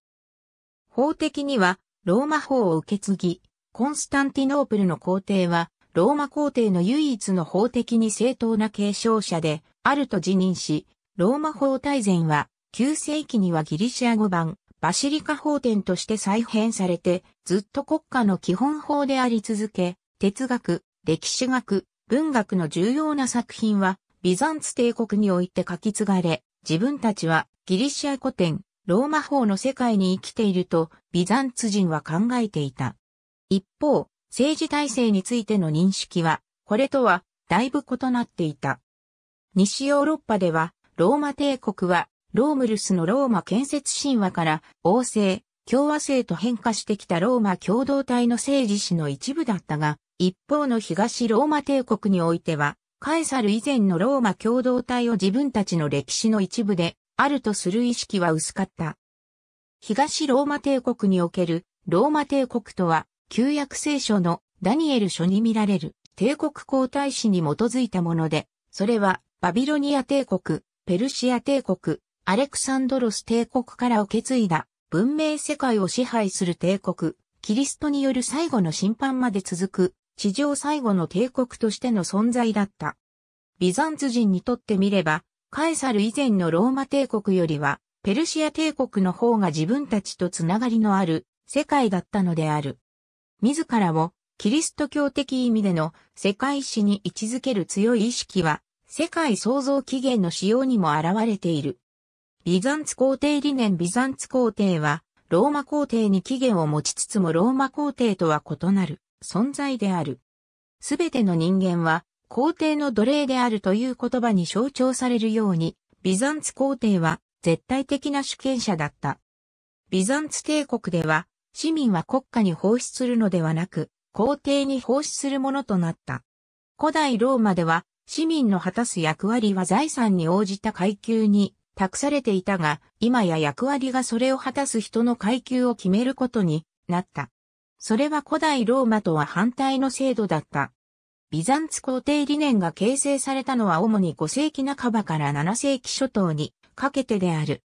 法的には、ローマ法を受け継ぎ、コンスタンティノープルの皇帝は、ローマ皇帝の唯一の法的に正当な継承者で、あると自認し、ローマ法大全は、9世紀にはギリシア語版、バシリカ法典として再編されて、ずっと国家の基本法であり続け、哲学、歴史学、文学の重要な作品は、ビザンツ帝国において書き継がれ、自分たちはギリシア古典、ローマ法の世界に生きていると、ビザンツ人は考えていた。一方、政治体制についての認識は、これとは、だいぶ異なっていた。西ヨーロッパでは、ローマ帝国は、ロームルスのローマ建設神話から、王政、共和制と変化してきたローマ共同体の政治史の一部だったが、一方の東ローマ帝国においては、カエサル以前のローマ共同体を自分たちの歴史の一部で、あるとする意識は薄かった。東ローマ帝国におけるローマ帝国とは旧約聖書のダニエル書に見られる帝国皇太子に基づいたもので、それはバビロニア帝国、ペルシア帝国、アレクサンドロス帝国から受け継いだ文明世界を支配する帝国、キリストによる最後の審判まで続く地上最後の帝国としての存在だった。ビザンツ人にとってみれば、カエサル以前のローマ帝国よりは、ペルシア帝国の方が自分たちとつながりのある世界だったのである。自らをキリスト教的意味での世界史に位置づける強い意識は、世界創造起源の使用にも現れている。ビザンツ皇帝理念ビザンツ皇帝は、ローマ皇帝に起源を持ちつつもローマ皇帝とは異なる存在である。すべての人間は皇帝の奴隷であるという言葉に象徴されるように、ビザンツ皇帝は絶対的な主権者だった。ビザンツ帝国では市民は国家に奉仕するのではなく、皇帝に奉仕するものとなった。古代ローマでは、市民の果たす役割は財産に応じた階級に託されていたが、今や役割がそれを果たす人の階級を決めることになった。それは古代ローマとは反対の制度だった。ビザンツ皇帝理念が形成されたのは主に5世紀半ばから7世紀初頭にかけてである。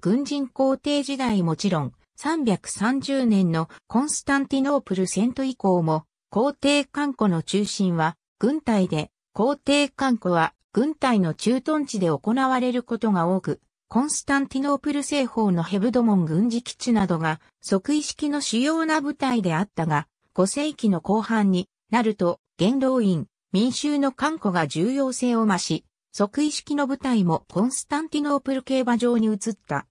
軍人皇帝時代もちろん、330年のコンスタンティノープル戦闘以降も、皇帝観庫の中心は軍隊で、皇帝観庫は軍隊の駐屯地で行われることが多く、コンスタンティノープル西方のヘブドモン軍事基地などが即位式の主要な部隊であったが、5世紀の後半になると、元老院、民衆の観庫が重要性を増し、即位式の部隊もコンスタンティノープル競馬場に移った。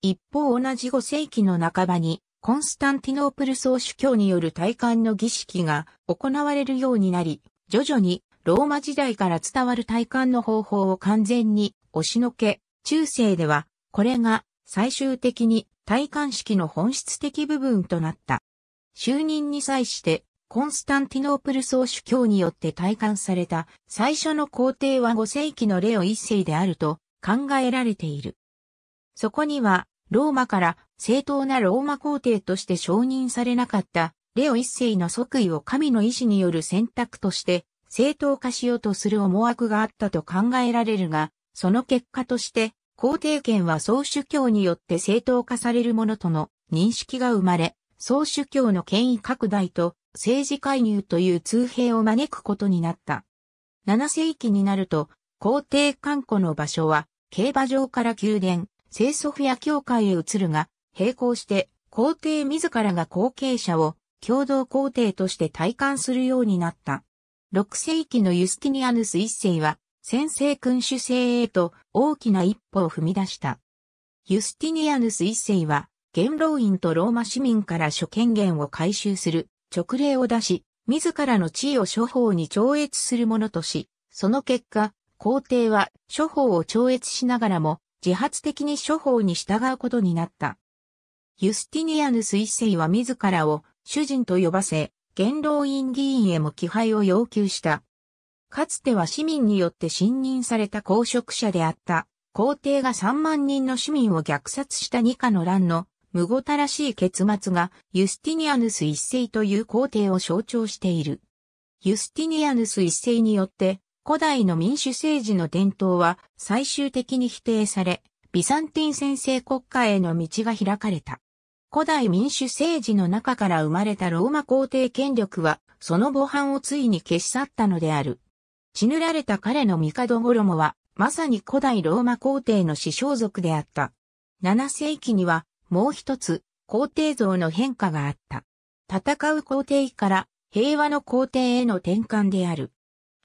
一方同じ5世紀の半ばに、コンスタンティノープル総主教による大観の儀式が行われるようになり、徐々にローマ時代から伝わる大観の方法を完全に押しのけ、中世ではこれが最終的に大観式の本質的部分となった。就任に際してコンスタンティノープル総主教によって大観された最初の皇帝は5世紀のレオ1世であると考えられている。そこには、ローマから正当なローマ皇帝として承認されなかった、レオ一世の即位を神の意志による選択として、正当化しようとする思惑があったと考えられるが、その結果として、皇帝権は総主教によって正当化されるものとの認識が生まれ、総主教の権威拡大と政治介入という通兵を招くことになった。7世紀になると、皇帝観光の場所は、競馬場から宮殿、聖ソフィア教会へ移るが、並行して皇帝自らが後継者を共同皇帝として体感するようになった。6世紀のユスティニアヌス一世は、先制君主制へと大きな一歩を踏み出した。ユスティニアヌス一世は、元老院とローマ市民から諸権限を回収する直令を出し、自らの地位を諸法に超越するものとし、その結果、皇帝は諸法を超越しながらも自発的に処方に従うことになった。ユスティニアヌス一世は自らを主人と呼ばせ、元老院議員へも気配を要求した。かつては市民によって信任された公職者であった皇帝が3万人の市民を虐殺した二課の乱の無ごたらしい結末がユスティニアヌス一世という皇帝を象徴している。ユスティニアヌス一世によって古代の民主政治の伝統は最終的に否定され、ビサンティン先制国家への道が開かれた。古代民主政治の中から生まれたローマ皇帝権力は、その母犯をついに消し去ったのである。血塗られた彼の帝衣は、まさに古代ローマ皇帝の師匠族であった。7世紀には、もう一つ、皇帝像の変化があった。戦う皇帝から平和の皇帝への転換である。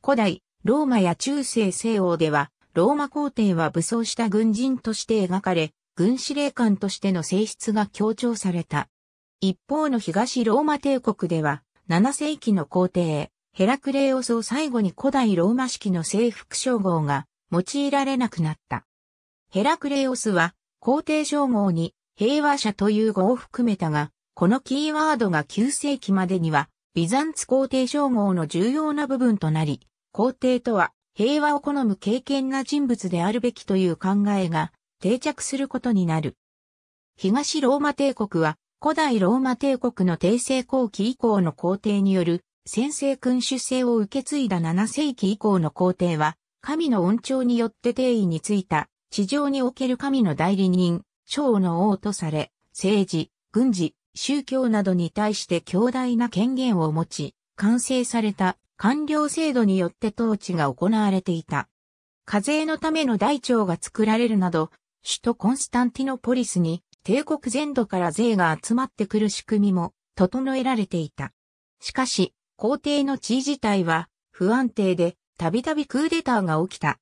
古代、ローマや中世西欧では、ローマ皇帝は武装した軍人として描かれ、軍司令官としての性質が強調された。一方の東ローマ帝国では、7世紀の皇帝、ヘラクレオスを最後に古代ローマ式の征服称号が用いられなくなった。ヘラクレオスは皇帝称号に平和者という語を含めたが、このキーワードが9世紀までにはビザンツ皇帝称号の重要な部分となり、皇帝とは平和を好む敬虔な人物であるべきという考えが定着することになる。東ローマ帝国は古代ローマ帝国の帝政後期以降の皇帝による先制君主制を受け継いだ7世紀以降の皇帝は神の恩寵によって定位についた地上における神の代理人、小の王とされ、政治、軍事、宗教などに対して強大な権限を持ち、完成された官僚制度によって統治が行われていた。課税のための大庁が作られるなど、首都コンスタンティノポリスに帝国全土から税が集まってくる仕組みも整えられていた。しかし、皇帝の地位自体は不安定で、たびたびクーデターが起きた。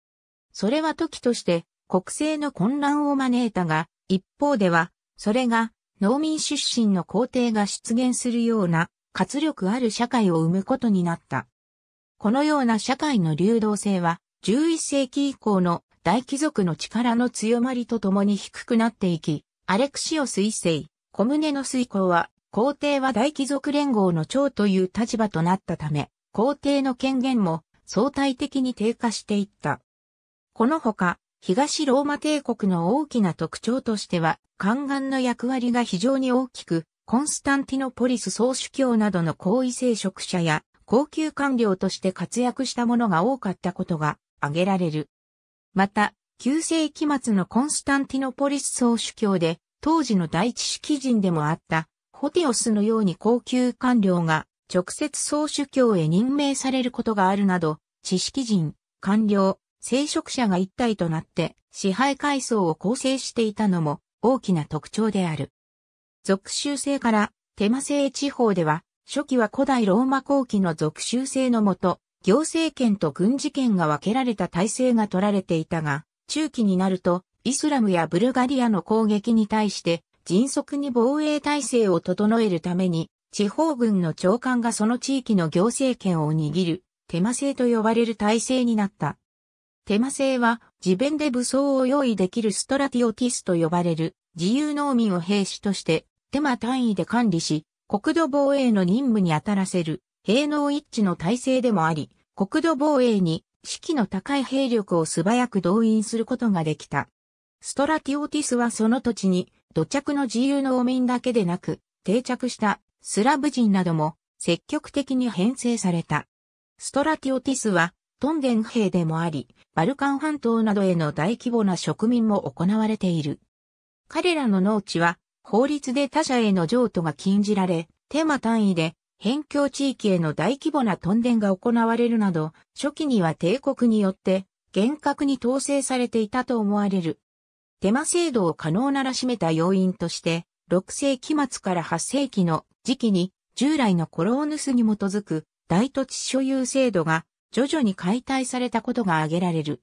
それは時として国政の混乱を招いたが、一方では、それが農民出身の皇帝が出現するような活力ある社会を生むことになった。このような社会の流動性は、11世紀以降の大貴族の力の強まりとともに低くなっていき、アレクシオス一世、コムネの遂行は、皇帝は大貴族連合の長という立場となったため、皇帝の権限も相対的に低下していった。このほか、東ローマ帝国の大きな特徴としては、宦官の役割が非常に大きく、コンスタンティノポリス総主教などの高位聖職者や高級官僚として活躍した者が多かったことが挙げられる。また、旧世紀末のコンスタンティノポリス総主教で、当時の第一式人でもあった、ホテオスのように高級官僚が直接総主教へ任命されることがあるなど、知識人、官僚、聖職者が一体となって支配階層を構成していたのも大きな特徴である。属州制からテマ制地方では初期は古代ローマ後期の属州制のもと、行政権と軍事権が分けられた体制が取られていたが、中期になると、イスラムやブルガリアの攻撃に対して、迅速に防衛体制を整えるために、地方軍の長官がその地域の行政権を握る、手間制と呼ばれる体制になった。手間制は、自弁で武装を用意できるストラティオティスと呼ばれる、自由農民を兵士として、手間単位で管理し、国土防衛の任務に当たらせる、兵能一致の体制でもあり、国土防衛に士気の高い兵力を素早く動員することができた。ストラティオティスはその土地に土着の自由農民だけでなく、定着したスラブ人なども積極的に編成された。ストラティオティスはトンデン兵でもあり、バルカン半島などへの大規模な植民も行われている。彼らの農地は法律で他者への譲渡が禁じられ、手間単位で、辺境地域への大規模なトンデンが行われるなど、初期には帝国によって、厳格に統制されていたと思われる。手間制度を可能ならしめた要因として、6世紀末から8世紀の時期に、従来のコローヌスに基づく大土地所有制度が徐々に解体されたことが挙げられる。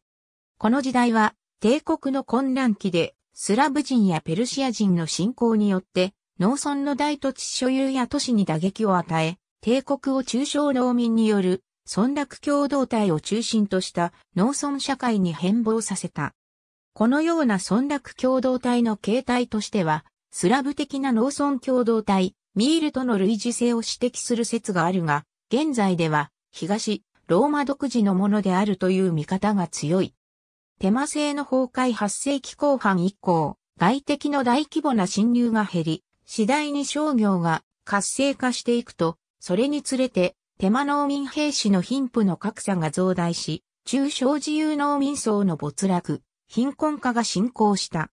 この時代は、帝国の混乱期でスラブ人やペルシア人の侵攻によって、農村の大土地所有や都市に打撃を与え、帝国を中小農民による、村落共同体を中心とした農村社会に変貌させた。このような村落共同体の形態としては、スラブ的な農村共同体、ミールとの類似性を指摘する説があるが、現在では、東、ローマ独自のものであるという見方が強い。テマ製の崩壊8世紀後半以降、外敵の大規模な侵入が減り、次第に商業が活性化していくと、それにつれて、手間農民兵士の貧富の格差が増大し、中小自由農民層の没落、貧困化が進行した。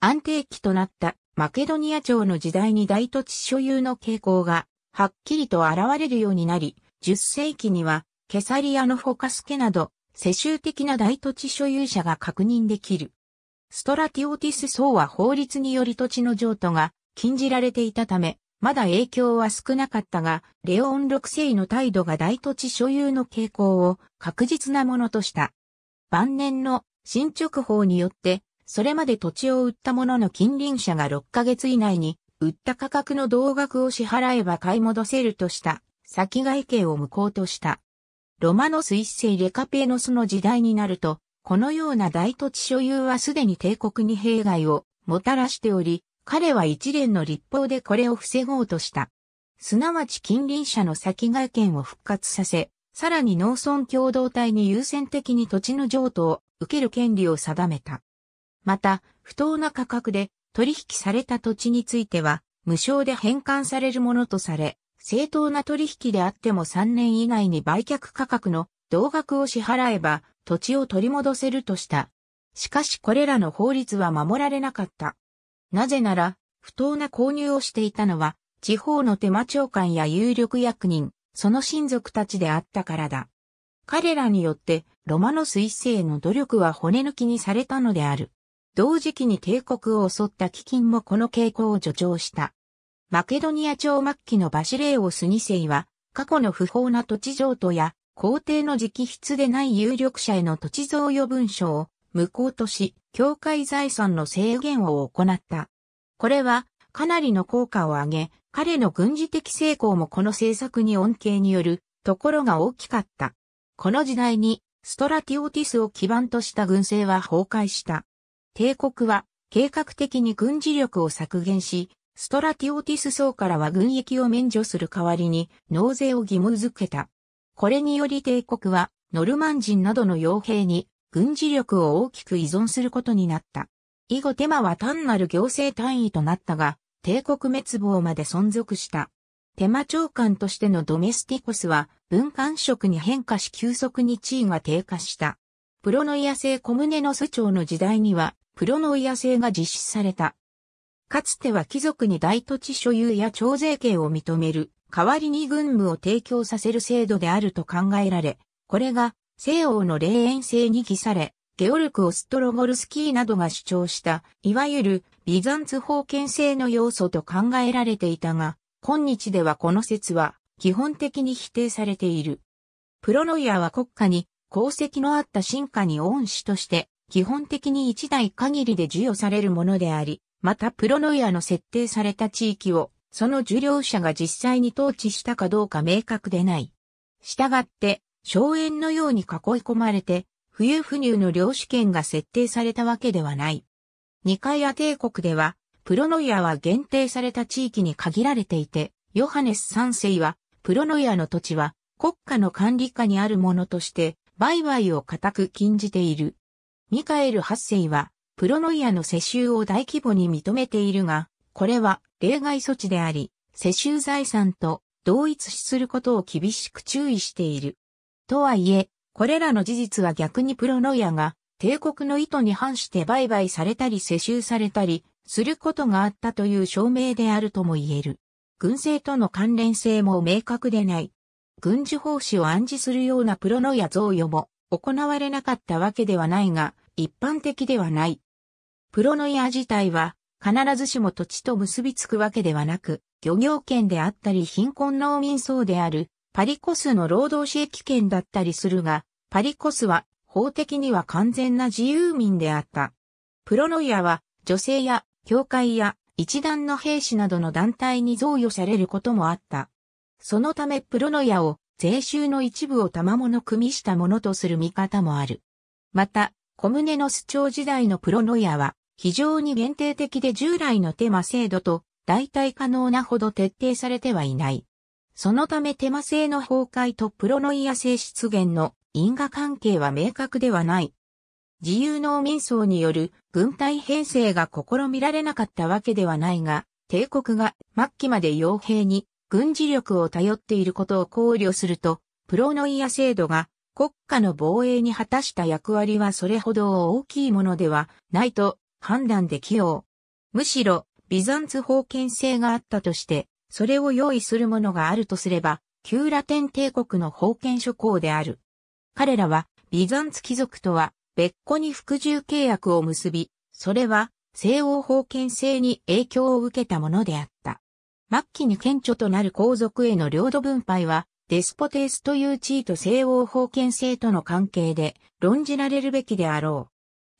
安定期となったマケドニア朝の時代に大土地所有の傾向がはっきりと現れるようになり、10世紀にはケサリアのフォカスケなど世襲的な大土地所有者が確認できる。ストラティオティス層は法律により土地の譲渡が禁じられていたため、まだ影響は少なかったが、レオン6世の態度が大土地所有の傾向を確実なものとした。晩年の進捗法によって、それまで土地を売った者の近隣者が6ヶ月以内に、売った価格の同額を支払えば買い戻せるとした、先外形を無効とした。ロマノス一世レカペーノスの時代になると、このような大土地所有はすでに帝国に弊害をもたらしており、彼は一連の立法でこれを防ごうとした。すなわち近隣者の先外権を復活させ、さらに農村共同体に優先的に土地の譲渡を受ける権利を定めた。また、不当な価格で取引された土地については、無償で返還されるものとされ、正当な取引であっても3年以内に売却価格の同額を支払えば土地を取り戻せるとした。しかしこれらの法律は守られなかった。なぜなら、不当な購入をしていたのは、地方の手間長官や有力役人、その親族たちであったからだ。彼らによって、ロマノス一世の努力は骨抜きにされたのである。同時期に帝国を襲った基金もこの傾向を助長した。マケドニア朝末期のバシレーオス2世は、過去の不法な土地譲渡や、皇帝の直筆でない有力者への土地贈与文書を無効とし、教会財産の制限を行った。これは、かなりの効果を上げ、彼の軍事的成功もこの政策に恩恵によるところが大きかった。この時代に、ストラティオティスを基盤とした軍政は崩壊した。帝国は計画的に軍事力を削減し、ストラティオティス層からは軍役を免除する代わりに納税を義務付けた。これにより帝国はノルマン人などの傭兵に軍事力を大きく依存することになった。以後テマは単なる行政単位となったが、帝国滅亡まで存続した。テマ長官としてのドメスティコスは文官職に変化し急速に地位が低下した。プロノイア製小胸の素長の時代には、プロノイア製が実施された。かつては貴族に大土地所有や徴税権を認める、代わりに軍務を提供させる制度であると考えられ、これが西欧の霊園制に記され、ゲオルク・オストロゴルスキーなどが主張した、いわゆるビザンツ封建制の要素と考えられていたが、今日ではこの説は基本的に否定されている。プロノイアは国家に功績のあった進化に恩師として、基本的に一代限りで授与されるものであり、またプロノイアの設定された地域を、その受領者が実際に統治したかどうか明確でない。したがって、荘園のように囲い込まれて、冬裕不入の領主権が設定されたわけではない。二イア帝国では、プロノイアは限定された地域に限られていて、ヨハネス三世は、プロノイアの土地は国家の管理下にあるものとして、売買を固く禁じている。ミカエル八世は、プロノイアの世襲を大規模に認めているが、これは例外措置であり、世襲財産と同一視することを厳しく注意している。とはいえ、これらの事実は逆にプロノイアが帝国の意図に反して売買されたり世襲されたりすることがあったという証明であるとも言える。軍政との関連性も明確でない。軍事奉仕を暗示するようなプロノイア贈与も行われなかったわけではないが、一般的ではない。プロノイア自体は、必ずしも土地と結びつくわけではなく、漁業権であったり貧困農民層である、パリコスの労働市域権だったりするが、パリコスは法的には完全な自由民であった。プロノイアは女性や教会や一団の兵士などの団体に贈与されることもあった。そのためプロノイアを税収の一部を賜物組みしたものとする見方もある。また、小ネの主張時代のプロノイアは非常に限定的で従来の手間制度と代替可能なほど徹底されてはいない。そのため手間制の崩壊とプロノイア性出現の因果関係は明確ではない。自由農民層による軍隊編成が試みられなかったわけではないが、帝国が末期まで傭兵に軍事力を頼っていることを考慮すると、プロノイア制度が国家の防衛に果たした役割はそれほど大きいものではないと判断できよう。むしろ、ビザンツ封建制があったとして、それを用意するものがあるとすれば、旧ラテン帝国の封建諸侯である。彼らは、ビザンツ貴族とは別個に服従契約を結び、それは西欧封建制に影響を受けたものであった。末期に顕著となる皇族への領土分配は、デスポテスという地位と西欧封建制との関係で論じられるべきであろう。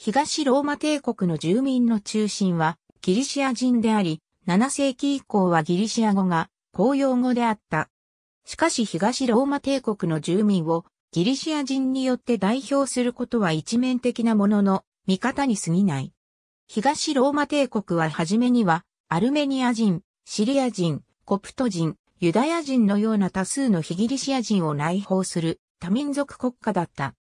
東ローマ帝国の住民の中心はギリシア人であり、7世紀以降はギリシア語が公用語であった。しかし東ローマ帝国の住民をギリシア人によって代表することは一面的なものの見方に過ぎない。東ローマ帝国は初めにはアルメニア人、シリア人、コプト人、ユダヤ人のような多数の非ギリシア人を内包する多民族国家だった。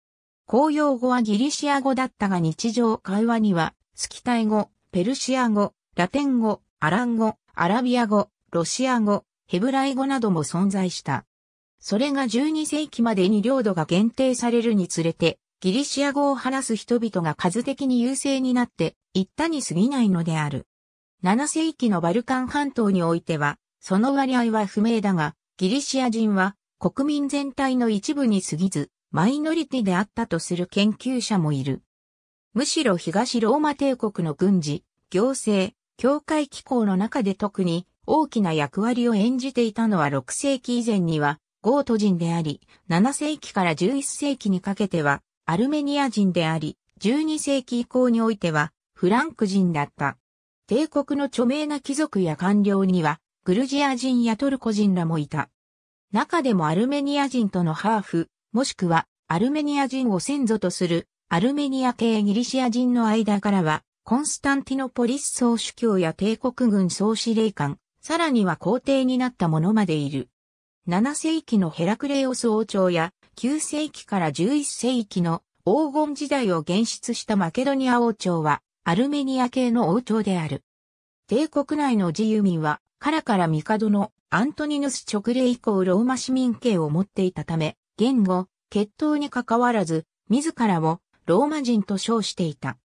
公用語はギリシア語だったが日常会話には、スキタイ語、ペルシア語、ラテン語、アラン語、アラビア語、ロシア語、ヘブライ語なども存在した。それが12世紀までに領土が限定されるにつれて、ギリシア語を話す人々が数的に優勢になっていったに過ぎないのである。7世紀のバルカン半島においては、その割合は不明だが、ギリシア人は国民全体の一部に過ぎず、マイノリティであったとする研究者もいる。むしろ東ローマ帝国の軍事、行政、教会機構の中で特に大きな役割を演じていたのは6世紀以前にはゴート人であり、7世紀から11世紀にかけてはアルメニア人であり、12世紀以降においてはフランク人だった。帝国の著名な貴族や官僚にはグルジア人やトルコ人らもいた。中でもアルメニア人とのハーフ、もしくはアルメニア人を先祖とするアルメニア系ギリシア人の間からは、コンスタンティノポリス総主教や帝国軍総司令官、さらには皇帝になった者までいる。7世紀のヘラクレオス王朝や9世紀から11世紀の黄金時代を現出したマケドニア王朝はアルメニア系の王朝である。帝国内の自由民はカラミカ帝のアントニヌス直令以降ローマ市民系を持っていたため、言語、血統に関わらず、自らをローマ人と称していた。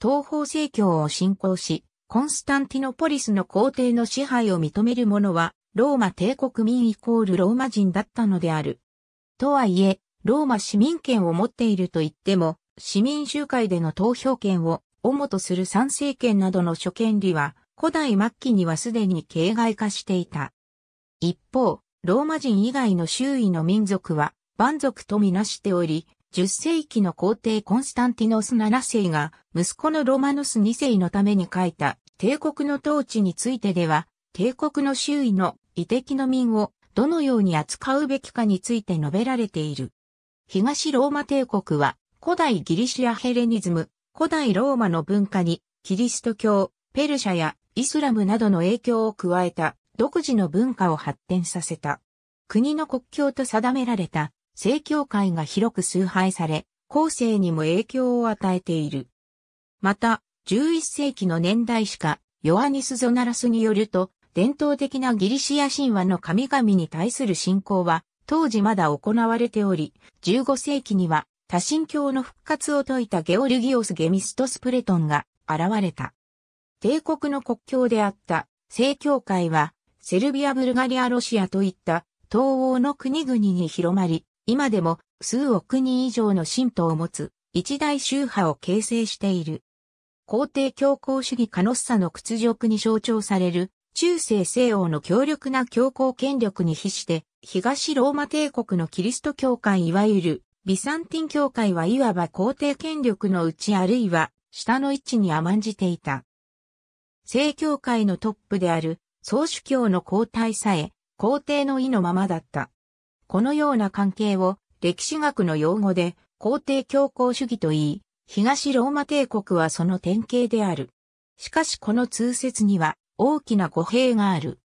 東方正教を信仰し、コンスタンティノポリスの皇帝の支配を認める者は、ローマ帝国民イコールローマ人だったのである。とはいえ、ローマ市民権を持っていると言っても、市民集会での投票権を主とする参政権などの諸権利は、古代末期にはすでに形骸化していた。一方、ローマ人以外の周囲の民族は、蛮族とみなしており、10世紀の皇帝コンスタンティノス7世が息子のロマノス2世のために書いた帝国の統治についてでは、帝国の周囲の遺敵の民をどのように扱うべきかについて述べられている。東ローマ帝国は古代ギリシアヘレニズム、古代ローマの文化にキリスト教、ペルシャやイスラムなどの影響を加えた独自の文化を発展させた。国の国境と定められた正教会が広く崇拝され、後世にも影響を与えている。また、11世紀の年代しか、ヨアニス・ゾナラスによると、伝統的なギリシア神話の神々に対する信仰は、当時まだ行われており、15世紀には、多神教の復活を説いたゲオルギオス・ゲミストス・プレトンが現れた。帝国の国境であった正教会は、セルビア・ブルガリア・ロシアといった東欧の国々に広まり、今でも数億人以上の信徒を持つ一大宗派を形成している。皇帝教皇主義カノッサの屈辱に象徴される中世西欧の強力な教皇権力に比して東ローマ帝国のキリスト教会いわゆるビサンティン教会はいわば皇帝権力のうちあるいは下の位置に甘んじていた。正教会のトップである総主教の皇太さえ皇帝の意のままだった。このような関係を歴史学の用語で皇帝教皇主義と言い、東ローマ帝国はその典型である。しかしこの通説には大きな語弊がある。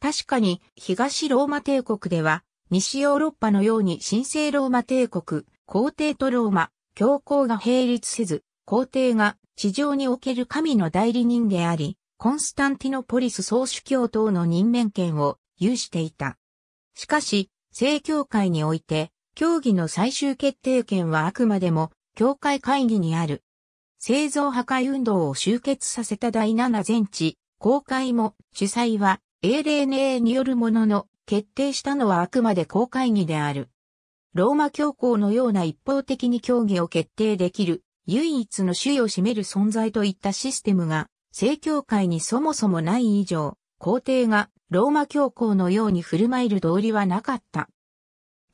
確かに東ローマ帝国では西ヨーロッパのように神聖ローマ帝国、皇帝とローマ、教皇が並立せず、皇帝が地上における神の代理人であり、コンスタンティノポリス総主教等の任免権を有していた。しかし、正教会において、教義の最終決定権はあくまでも、教会会議にある。製造破壊運動を集結させた第7全置、公開も、主催は、ALNA によるものの、決定したのはあくまで公会議である。ローマ教皇のような一方的に教義を決定できる、唯一の主を占める存在といったシステムが、正教会にそもそもない以上、皇帝がローマ教皇のように振る舞える道理はなかった。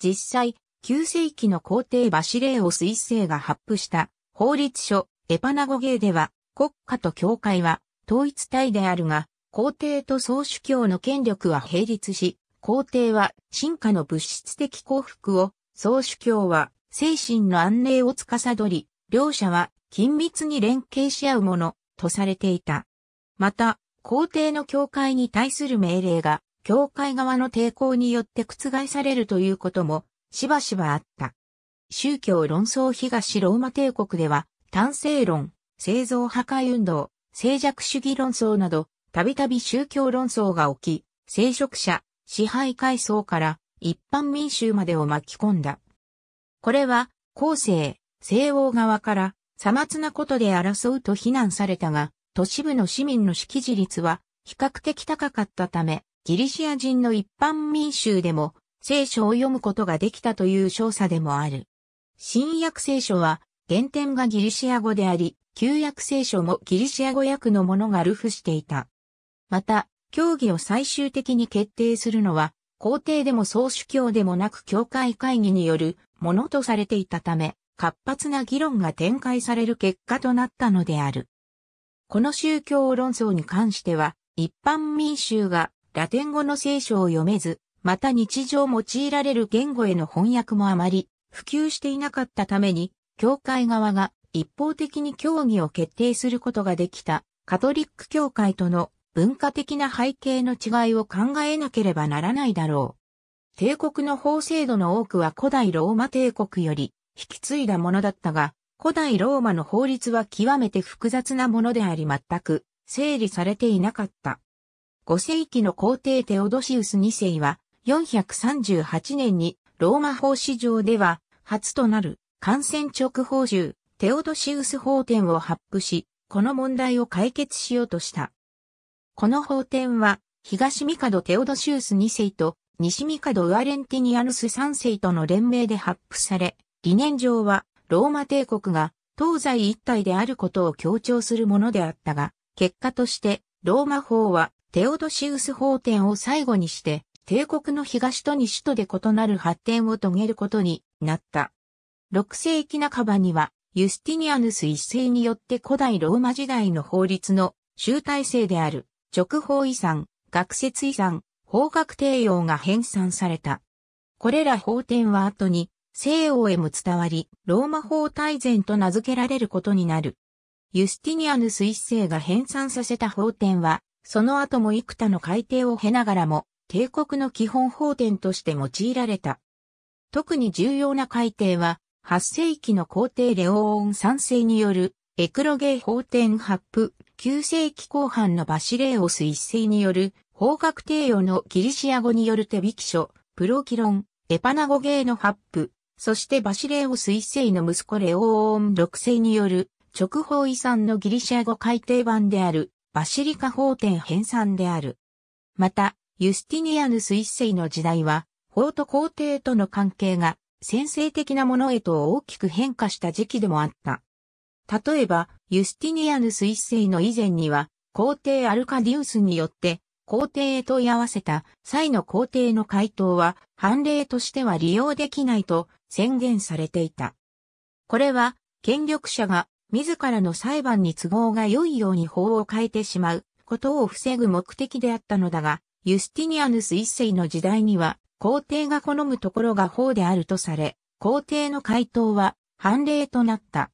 実際、9世紀の皇帝バシレーオス一世が発布した法律書エパナゴゲーでは国家と教会は統一体であるが、皇帝と総主教の権力は並立し、皇帝は進化の物質的幸福を、総主教は精神の安寧を司り、両者は緊密に連携し合うものとされていた。また、皇帝の教会に対する命令が、教会側の抵抗によって覆されるということも、しばしばあった。宗教論争東ローマ帝国では、単性論、製造破壊運動、静寂主義論争など、たびたび宗教論争が起き、聖職者、支配階層から一般民衆までを巻き込んだ。これは、後世、西欧側から、さまつなことで争うと非難されたが、都市部の市民の識字率は比較的高かったため、ギリシア人の一般民衆でも聖書を読むことができたという証査でもある。新約聖書は原点がギリシア語であり、旧約聖書もギリシア語訳のものがルフしていた。また、協議を最終的に決定するのは、皇帝でも総主教でもなく教会会議によるものとされていたため、活発な議論が展開される結果となったのである。この宗教論争に関しては、一般民衆がラテン語の聖書を読めず、また日常用いられる言語への翻訳もあまり普及していなかったために、教会側が一方的に協議を決定することができたカトリック教会との文化的な背景の違いを考えなければならないだろう。帝国の法制度の多くは古代ローマ帝国より引き継いだものだったが、古代ローマの法律は極めて複雑なものであり全く整理されていなかった。5世紀の皇帝テオドシウス2世は438年にローマ法史上では初となる感染直報銃テオドシウス法典を発布し、この問題を解決しようとした。この法典は東ミカドテオドシウス2世と西ミカドウアレンティニアヌス3世との連名で発布され、理念上はローマ帝国が東西一体であることを強調するものであったが、結果としてローマ法はテオドシウス法典を最後にして、帝国の東と西とで異なる発展を遂げることになった。6世紀半ばには、ユスティニアヌス一世によって古代ローマ時代の法律の集大成である直法遺産、学説遺産、法学帝用が編纂された。これら法典は後に西欧へも伝わり、ローマ法大全と名付けられることになる。ユスティニアヌス一世が編纂させた法典は、その後も幾多の改定を経ながらも、帝国の基本法典として用いられた。特に重要な改定は、8世紀の皇帝レオーン三世による、エクロゲー法典発布、9世紀後半のバシレーオス一世による、法学帝王のギリシア語による手引き書、プロキロン、エパナゴゲーの発布、そしてバシレオス一世の息子レオーン六世による直方遺産のギリシャ語改訂版であるバシリカ法典編纂である。また、ユスティニアヌス一世の時代は、法と皇帝との関係が先制的なものへと大きく変化した時期でもあった。例えば、ユスティニアヌス一世の以前には、皇帝アルカディウスによって、皇帝へ問い合わせた際の皇帝の回答は、判例としては利用できないと宣言されていた。これは、権力者が自らの裁判に都合が良いように法を変えてしまうことを防ぐ目的であったのだが、ユスティニアヌス一世の時代には、皇帝が好むところが法であるとされ、皇帝の回答は判例となった。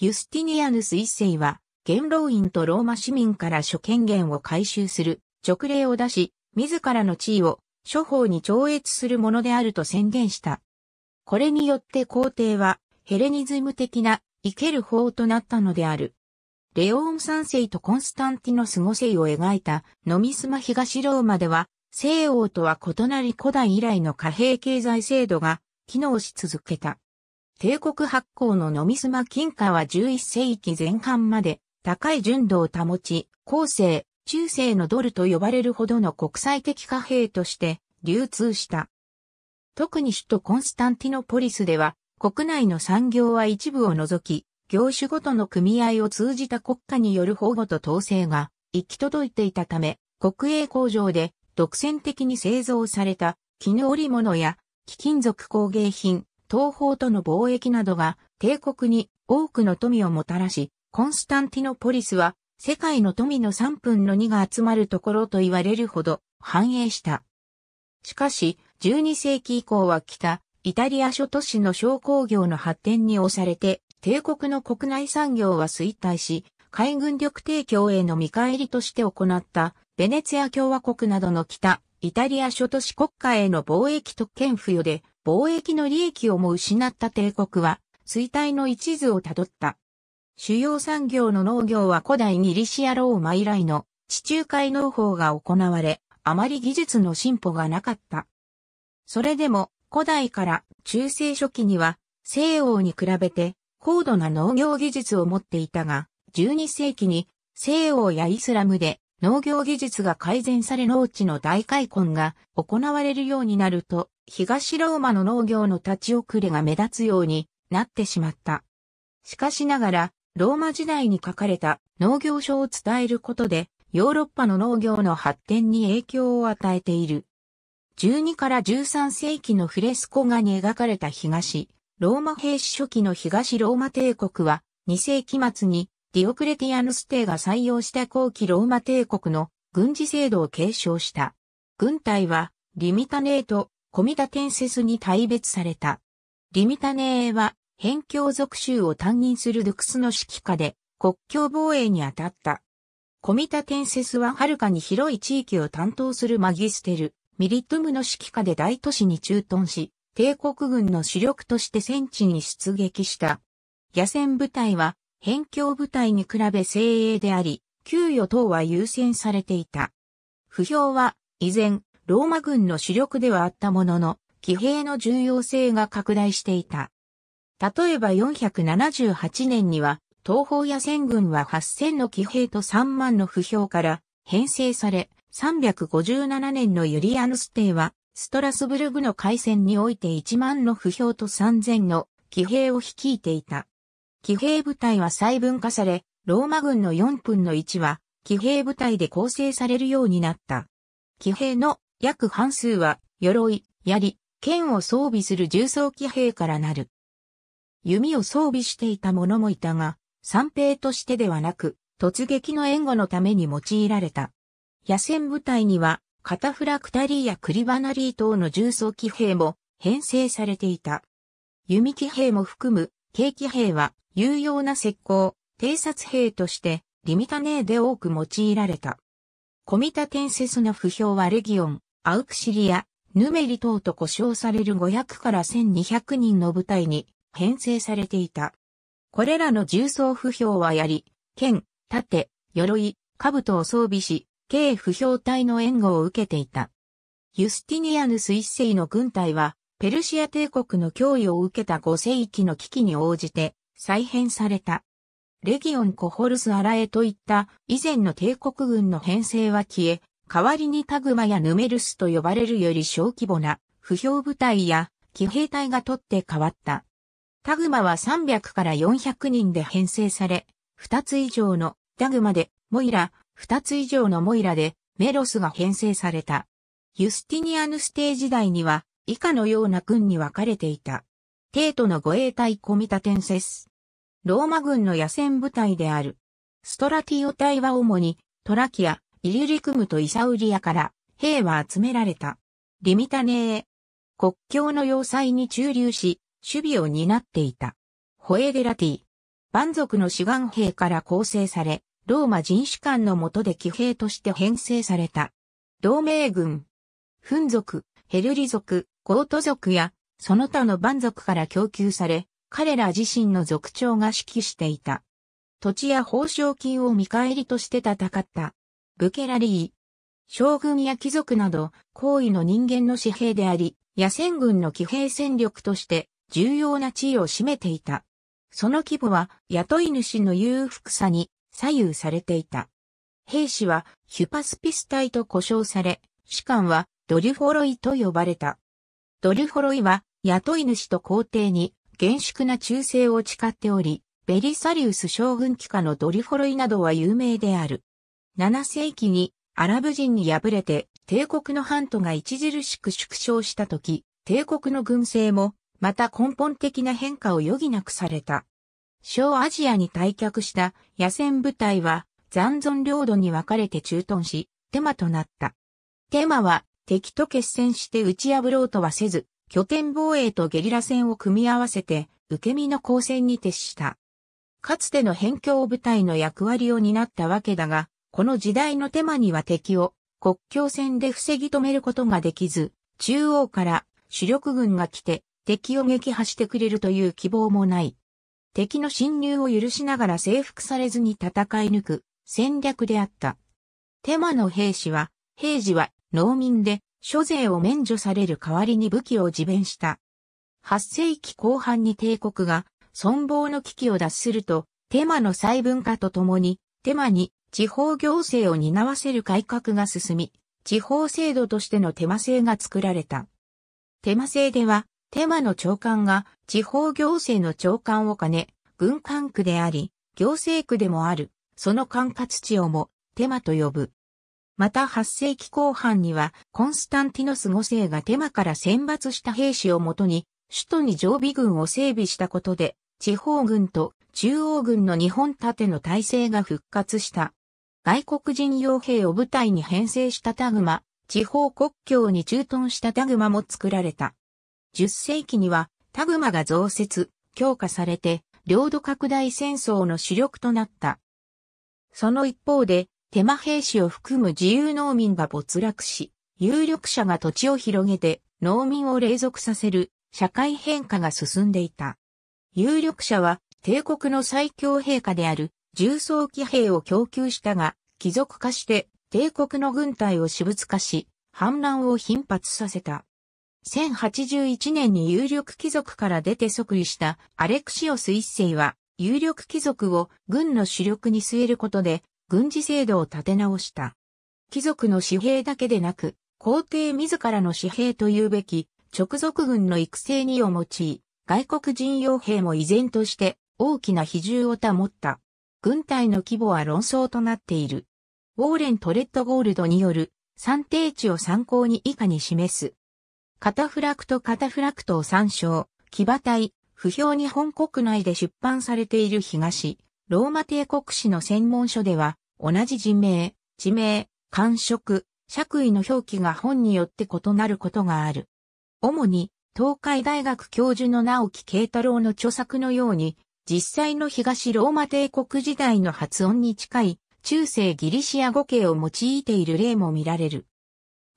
ユスティニアヌス一世は、元老院とローマ市民から諸権限を回収する勅令を出し、自らの地位を諸法に超越するものであると宣言した。これによって皇帝はヘレニズム的な生ける法となったのである。レオン三世とコンスタンティノス五世を描いたノミスマ東ローマでは西欧とは異なり古代以来の貨幣経済制度が機能し続けた。帝国発行のノミスマ金貨は11世紀前半まで高い純度を保ち、後世、中世のドルと呼ばれるほどの国際的貨幣として流通した。特に首都コンスタンティノポリスでは、国内の産業は一部を除き、業種ごとの組合を通じた国家による保護と統制が行き届いていたため、国営工場で独占的に製造された絹織物や貴金属工芸品、東方との貿易などが帝国に多くの富をもたらし、コンスタンティノポリスは世界の富の3分の2が集まるところと言われるほど繁栄した。しかし、12世紀以降は北、イタリア諸都市の商工業の発展に押されて、帝国の国内産業は衰退し、海軍力提供への見返りとして行った、ベネツィア共和国などの北、イタリア諸都市国家への貿易特権付与で、貿易の利益をも失った帝国は、衰退の一途をたどった。主要産業の農業は古代ギリシア・ローマ以来の地中海農法が行われ、あまり技術の進歩がなかった。それでも古代から中世初期には西欧に比べて高度な農業技術を持っていたが、12世紀に西欧やイスラムで農業技術が改善され農地の大開墾が行われるようになると、東ローマの農業の立ち遅れが目立つようになってしまった。しかしながら、ローマ時代に書かれた農業書を伝えることで、ヨーロッパの農業の発展に影響を与えている。12から13世紀のフレスコ画に描かれた東、ローマ兵士初期の東ローマ帝国は、2世紀末にディオクレティアヌス帝が採用した後期ローマ帝国の軍事制度を継承した。軍隊は、リミタネーとコミタテンセスに大別された。リミタネーは、辺境属州を担任するドゥクスの指揮下で、国境防衛に当たった。コミタテンセスははるかに広い地域を担当するマギステル。ミリトゥムの指揮下で大都市に駐屯し、帝国軍の主力として戦地に出撃した。野戦部隊は、辺境部隊に比べ精鋭であり、給与等は優先されていた。不評は、依然、ローマ軍の主力ではあったものの、騎兵の重要性が拡大していた。例えば478年には、東方野戦軍は8000の騎兵と3万の不評から編成され、357年のユリアヌス帝は、ストラスブルグの海戦において1万の不評と3000の騎兵を率いていた。騎兵部隊は細分化され、ローマ軍の4分の1は、騎兵部隊で構成されるようになった。騎兵の約半数は、鎧、槍、剣を装備する重装騎兵からなる。弓を装備していた者もいたが、三兵としてではなく、突撃の援護のために用いられた。野戦部隊には、カタフラクタリーやクリバナリー等の重装騎兵も編成されていた。弓騎兵も含む、軽騎兵は有用な石膏、偵察兵として、リミタネーで多く用いられた。コミタテンセスの不評はレギオン、アウクシリア、ヌメリ等と呼称される500から1200人の部隊に編成されていた。これらの重装不評は槍、剣、盾、鎧、兜を装備し、軽不評隊の援護を受けていた。ユスティニアヌス一世の軍隊は、ペルシア帝国の脅威を受けた五世紀の危機に応じて再編された。レギオン・コホルス・アラエといった以前の帝国軍の編成は消え、代わりにタグマやヌメルスと呼ばれるより小規模な不評部隊や騎兵隊が取って変わった。タグマは300から400人で編成され、2つ以上のタグマでモイラ、二つ以上のモイラでメロスが編成された。ユスティニアヌステー時代には以下のような軍に分かれていた。帝都の護衛隊コミタテンセス。ローマ軍の野戦部隊である。ストラティオ隊は主にトラキア、イリュリクムとイサウリアから兵は集められた。リミタネー。国境の要塞に駐留し、守備を担っていた。ホエデラティ。万族の志願兵から構成され、ローマ人種間の下で騎兵として編成された。同盟軍、フン族、ヘルリ族、ゴート族や、その他の蛮族から供給され、彼ら自身の族長が指揮していた。土地や報奨金を見返りとして戦った。ブケラリー。将軍や貴族など、高位の人間の士兵であり、野戦軍の騎兵戦力として重要な地位を占めていた。その規模は雇い主の裕福さに左右されていた。兵士はヒュパスピス隊と呼称され、士官はドリュフォロイと呼ばれた。ドリュフォロイは雇い主と皇帝に厳粛な忠誠を誓っており、ベリサリウス将軍機下のドリフォロイなどは有名である。7世紀にアラブ人に敗れて帝国の半島が著しく縮小した時、帝国の軍勢もまた根本的な変化を余儀なくされた。小アジアに退却した野戦部隊は残存領土に分かれて駐屯し、テマとなった。テマは敵と決戦して打ち破ろうとはせず、拠点防衛とゲリラ戦を組み合わせて、受け身の交戦に徹した。かつての辺境部隊の役割を担ったわけだが、この時代のテマには敵を国境線で防ぎ止めることができず、中央から主力軍が来て敵を撃破してくれるという希望もない。敵の侵入を許しながら征服されずに戦い抜く戦略であった。手間の兵士は、平時は農民で諸税を免除される代わりに武器を自弁した。8世紀後半に帝国が存亡の危機を脱すると、手間の細分化とともに、手間に地方行政を担わせる改革が進み、地方制度としての手間制が作られた。手間制では、手間の長官が地方行政の長官を兼ね、軍管区であり、行政区でもある、その管轄地をも、テマと呼ぶ。また8世紀後半には、コンスタンティノス5世がテマから選抜した兵士をもとに、首都に常備軍を整備したことで、地方軍と中央軍の日本盾の体制が復活した。外国人傭兵を部隊に編成したタグマ、地方国境に駐屯したタグマも作られた。10世紀にはタグマが増設、強化されて、領土拡大戦争の主力となった。その一方で、手間兵士を含む自由農民が没落し、有力者が土地を広げて、農民を隷属させる、社会変化が進んでいた。有力者は、帝国の最強陛下である、重装騎兵を供給したが、貴族化して、帝国の軍隊を私物化し、反乱を頻発させた。1081年に有力貴族から出て即位したアレクシオス一世は、有力貴族を軍の主力に据えることで、軍事制度を立て直した。貴族の紙幣だけでなく、皇帝自らの紙幣というべき、直属軍の育成にを用い、外国人傭兵も依然として大きな比重を保った。軍隊の規模は論争となっている。ウォーレン・トレッドゴールドによる、算定値を参考に以下に示す。カタフラクトカタフラクトを参照、騎馬隊、不評日本国内で出版されている東、ローマ帝国史の専門書では、同じ人名、地名、官職、爵位の表記が本によって異なることがある。主に、東海大学教授の直木慶太郎の著作のように、実際の東ローマ帝国時代の発音に近い中世ギリシア語形を用いている例も見られる。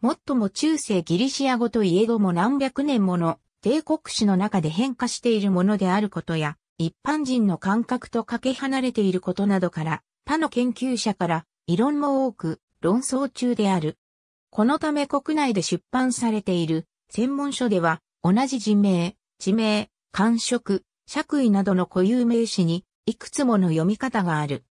もっとも中世ギリシア語といえども何百年もの帝国史の中で変化しているものであることや、一般人の感覚とかけ離れていることなどから、他の研究者から異論も多く論争中である。このため国内で出版されている専門書では、同じ人名、地名、官職、爵位などの固有名詞に、いくつもの読み方がある。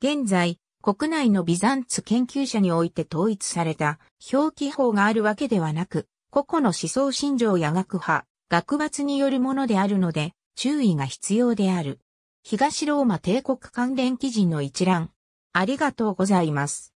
現在、国内のビザンツ研究者において統一された表記法があるわけではなく、個々の思想信条や学派、学伐によるものであるので、注意が必要である。東ローマ帝国関連記事の一覧。ありがとうございます。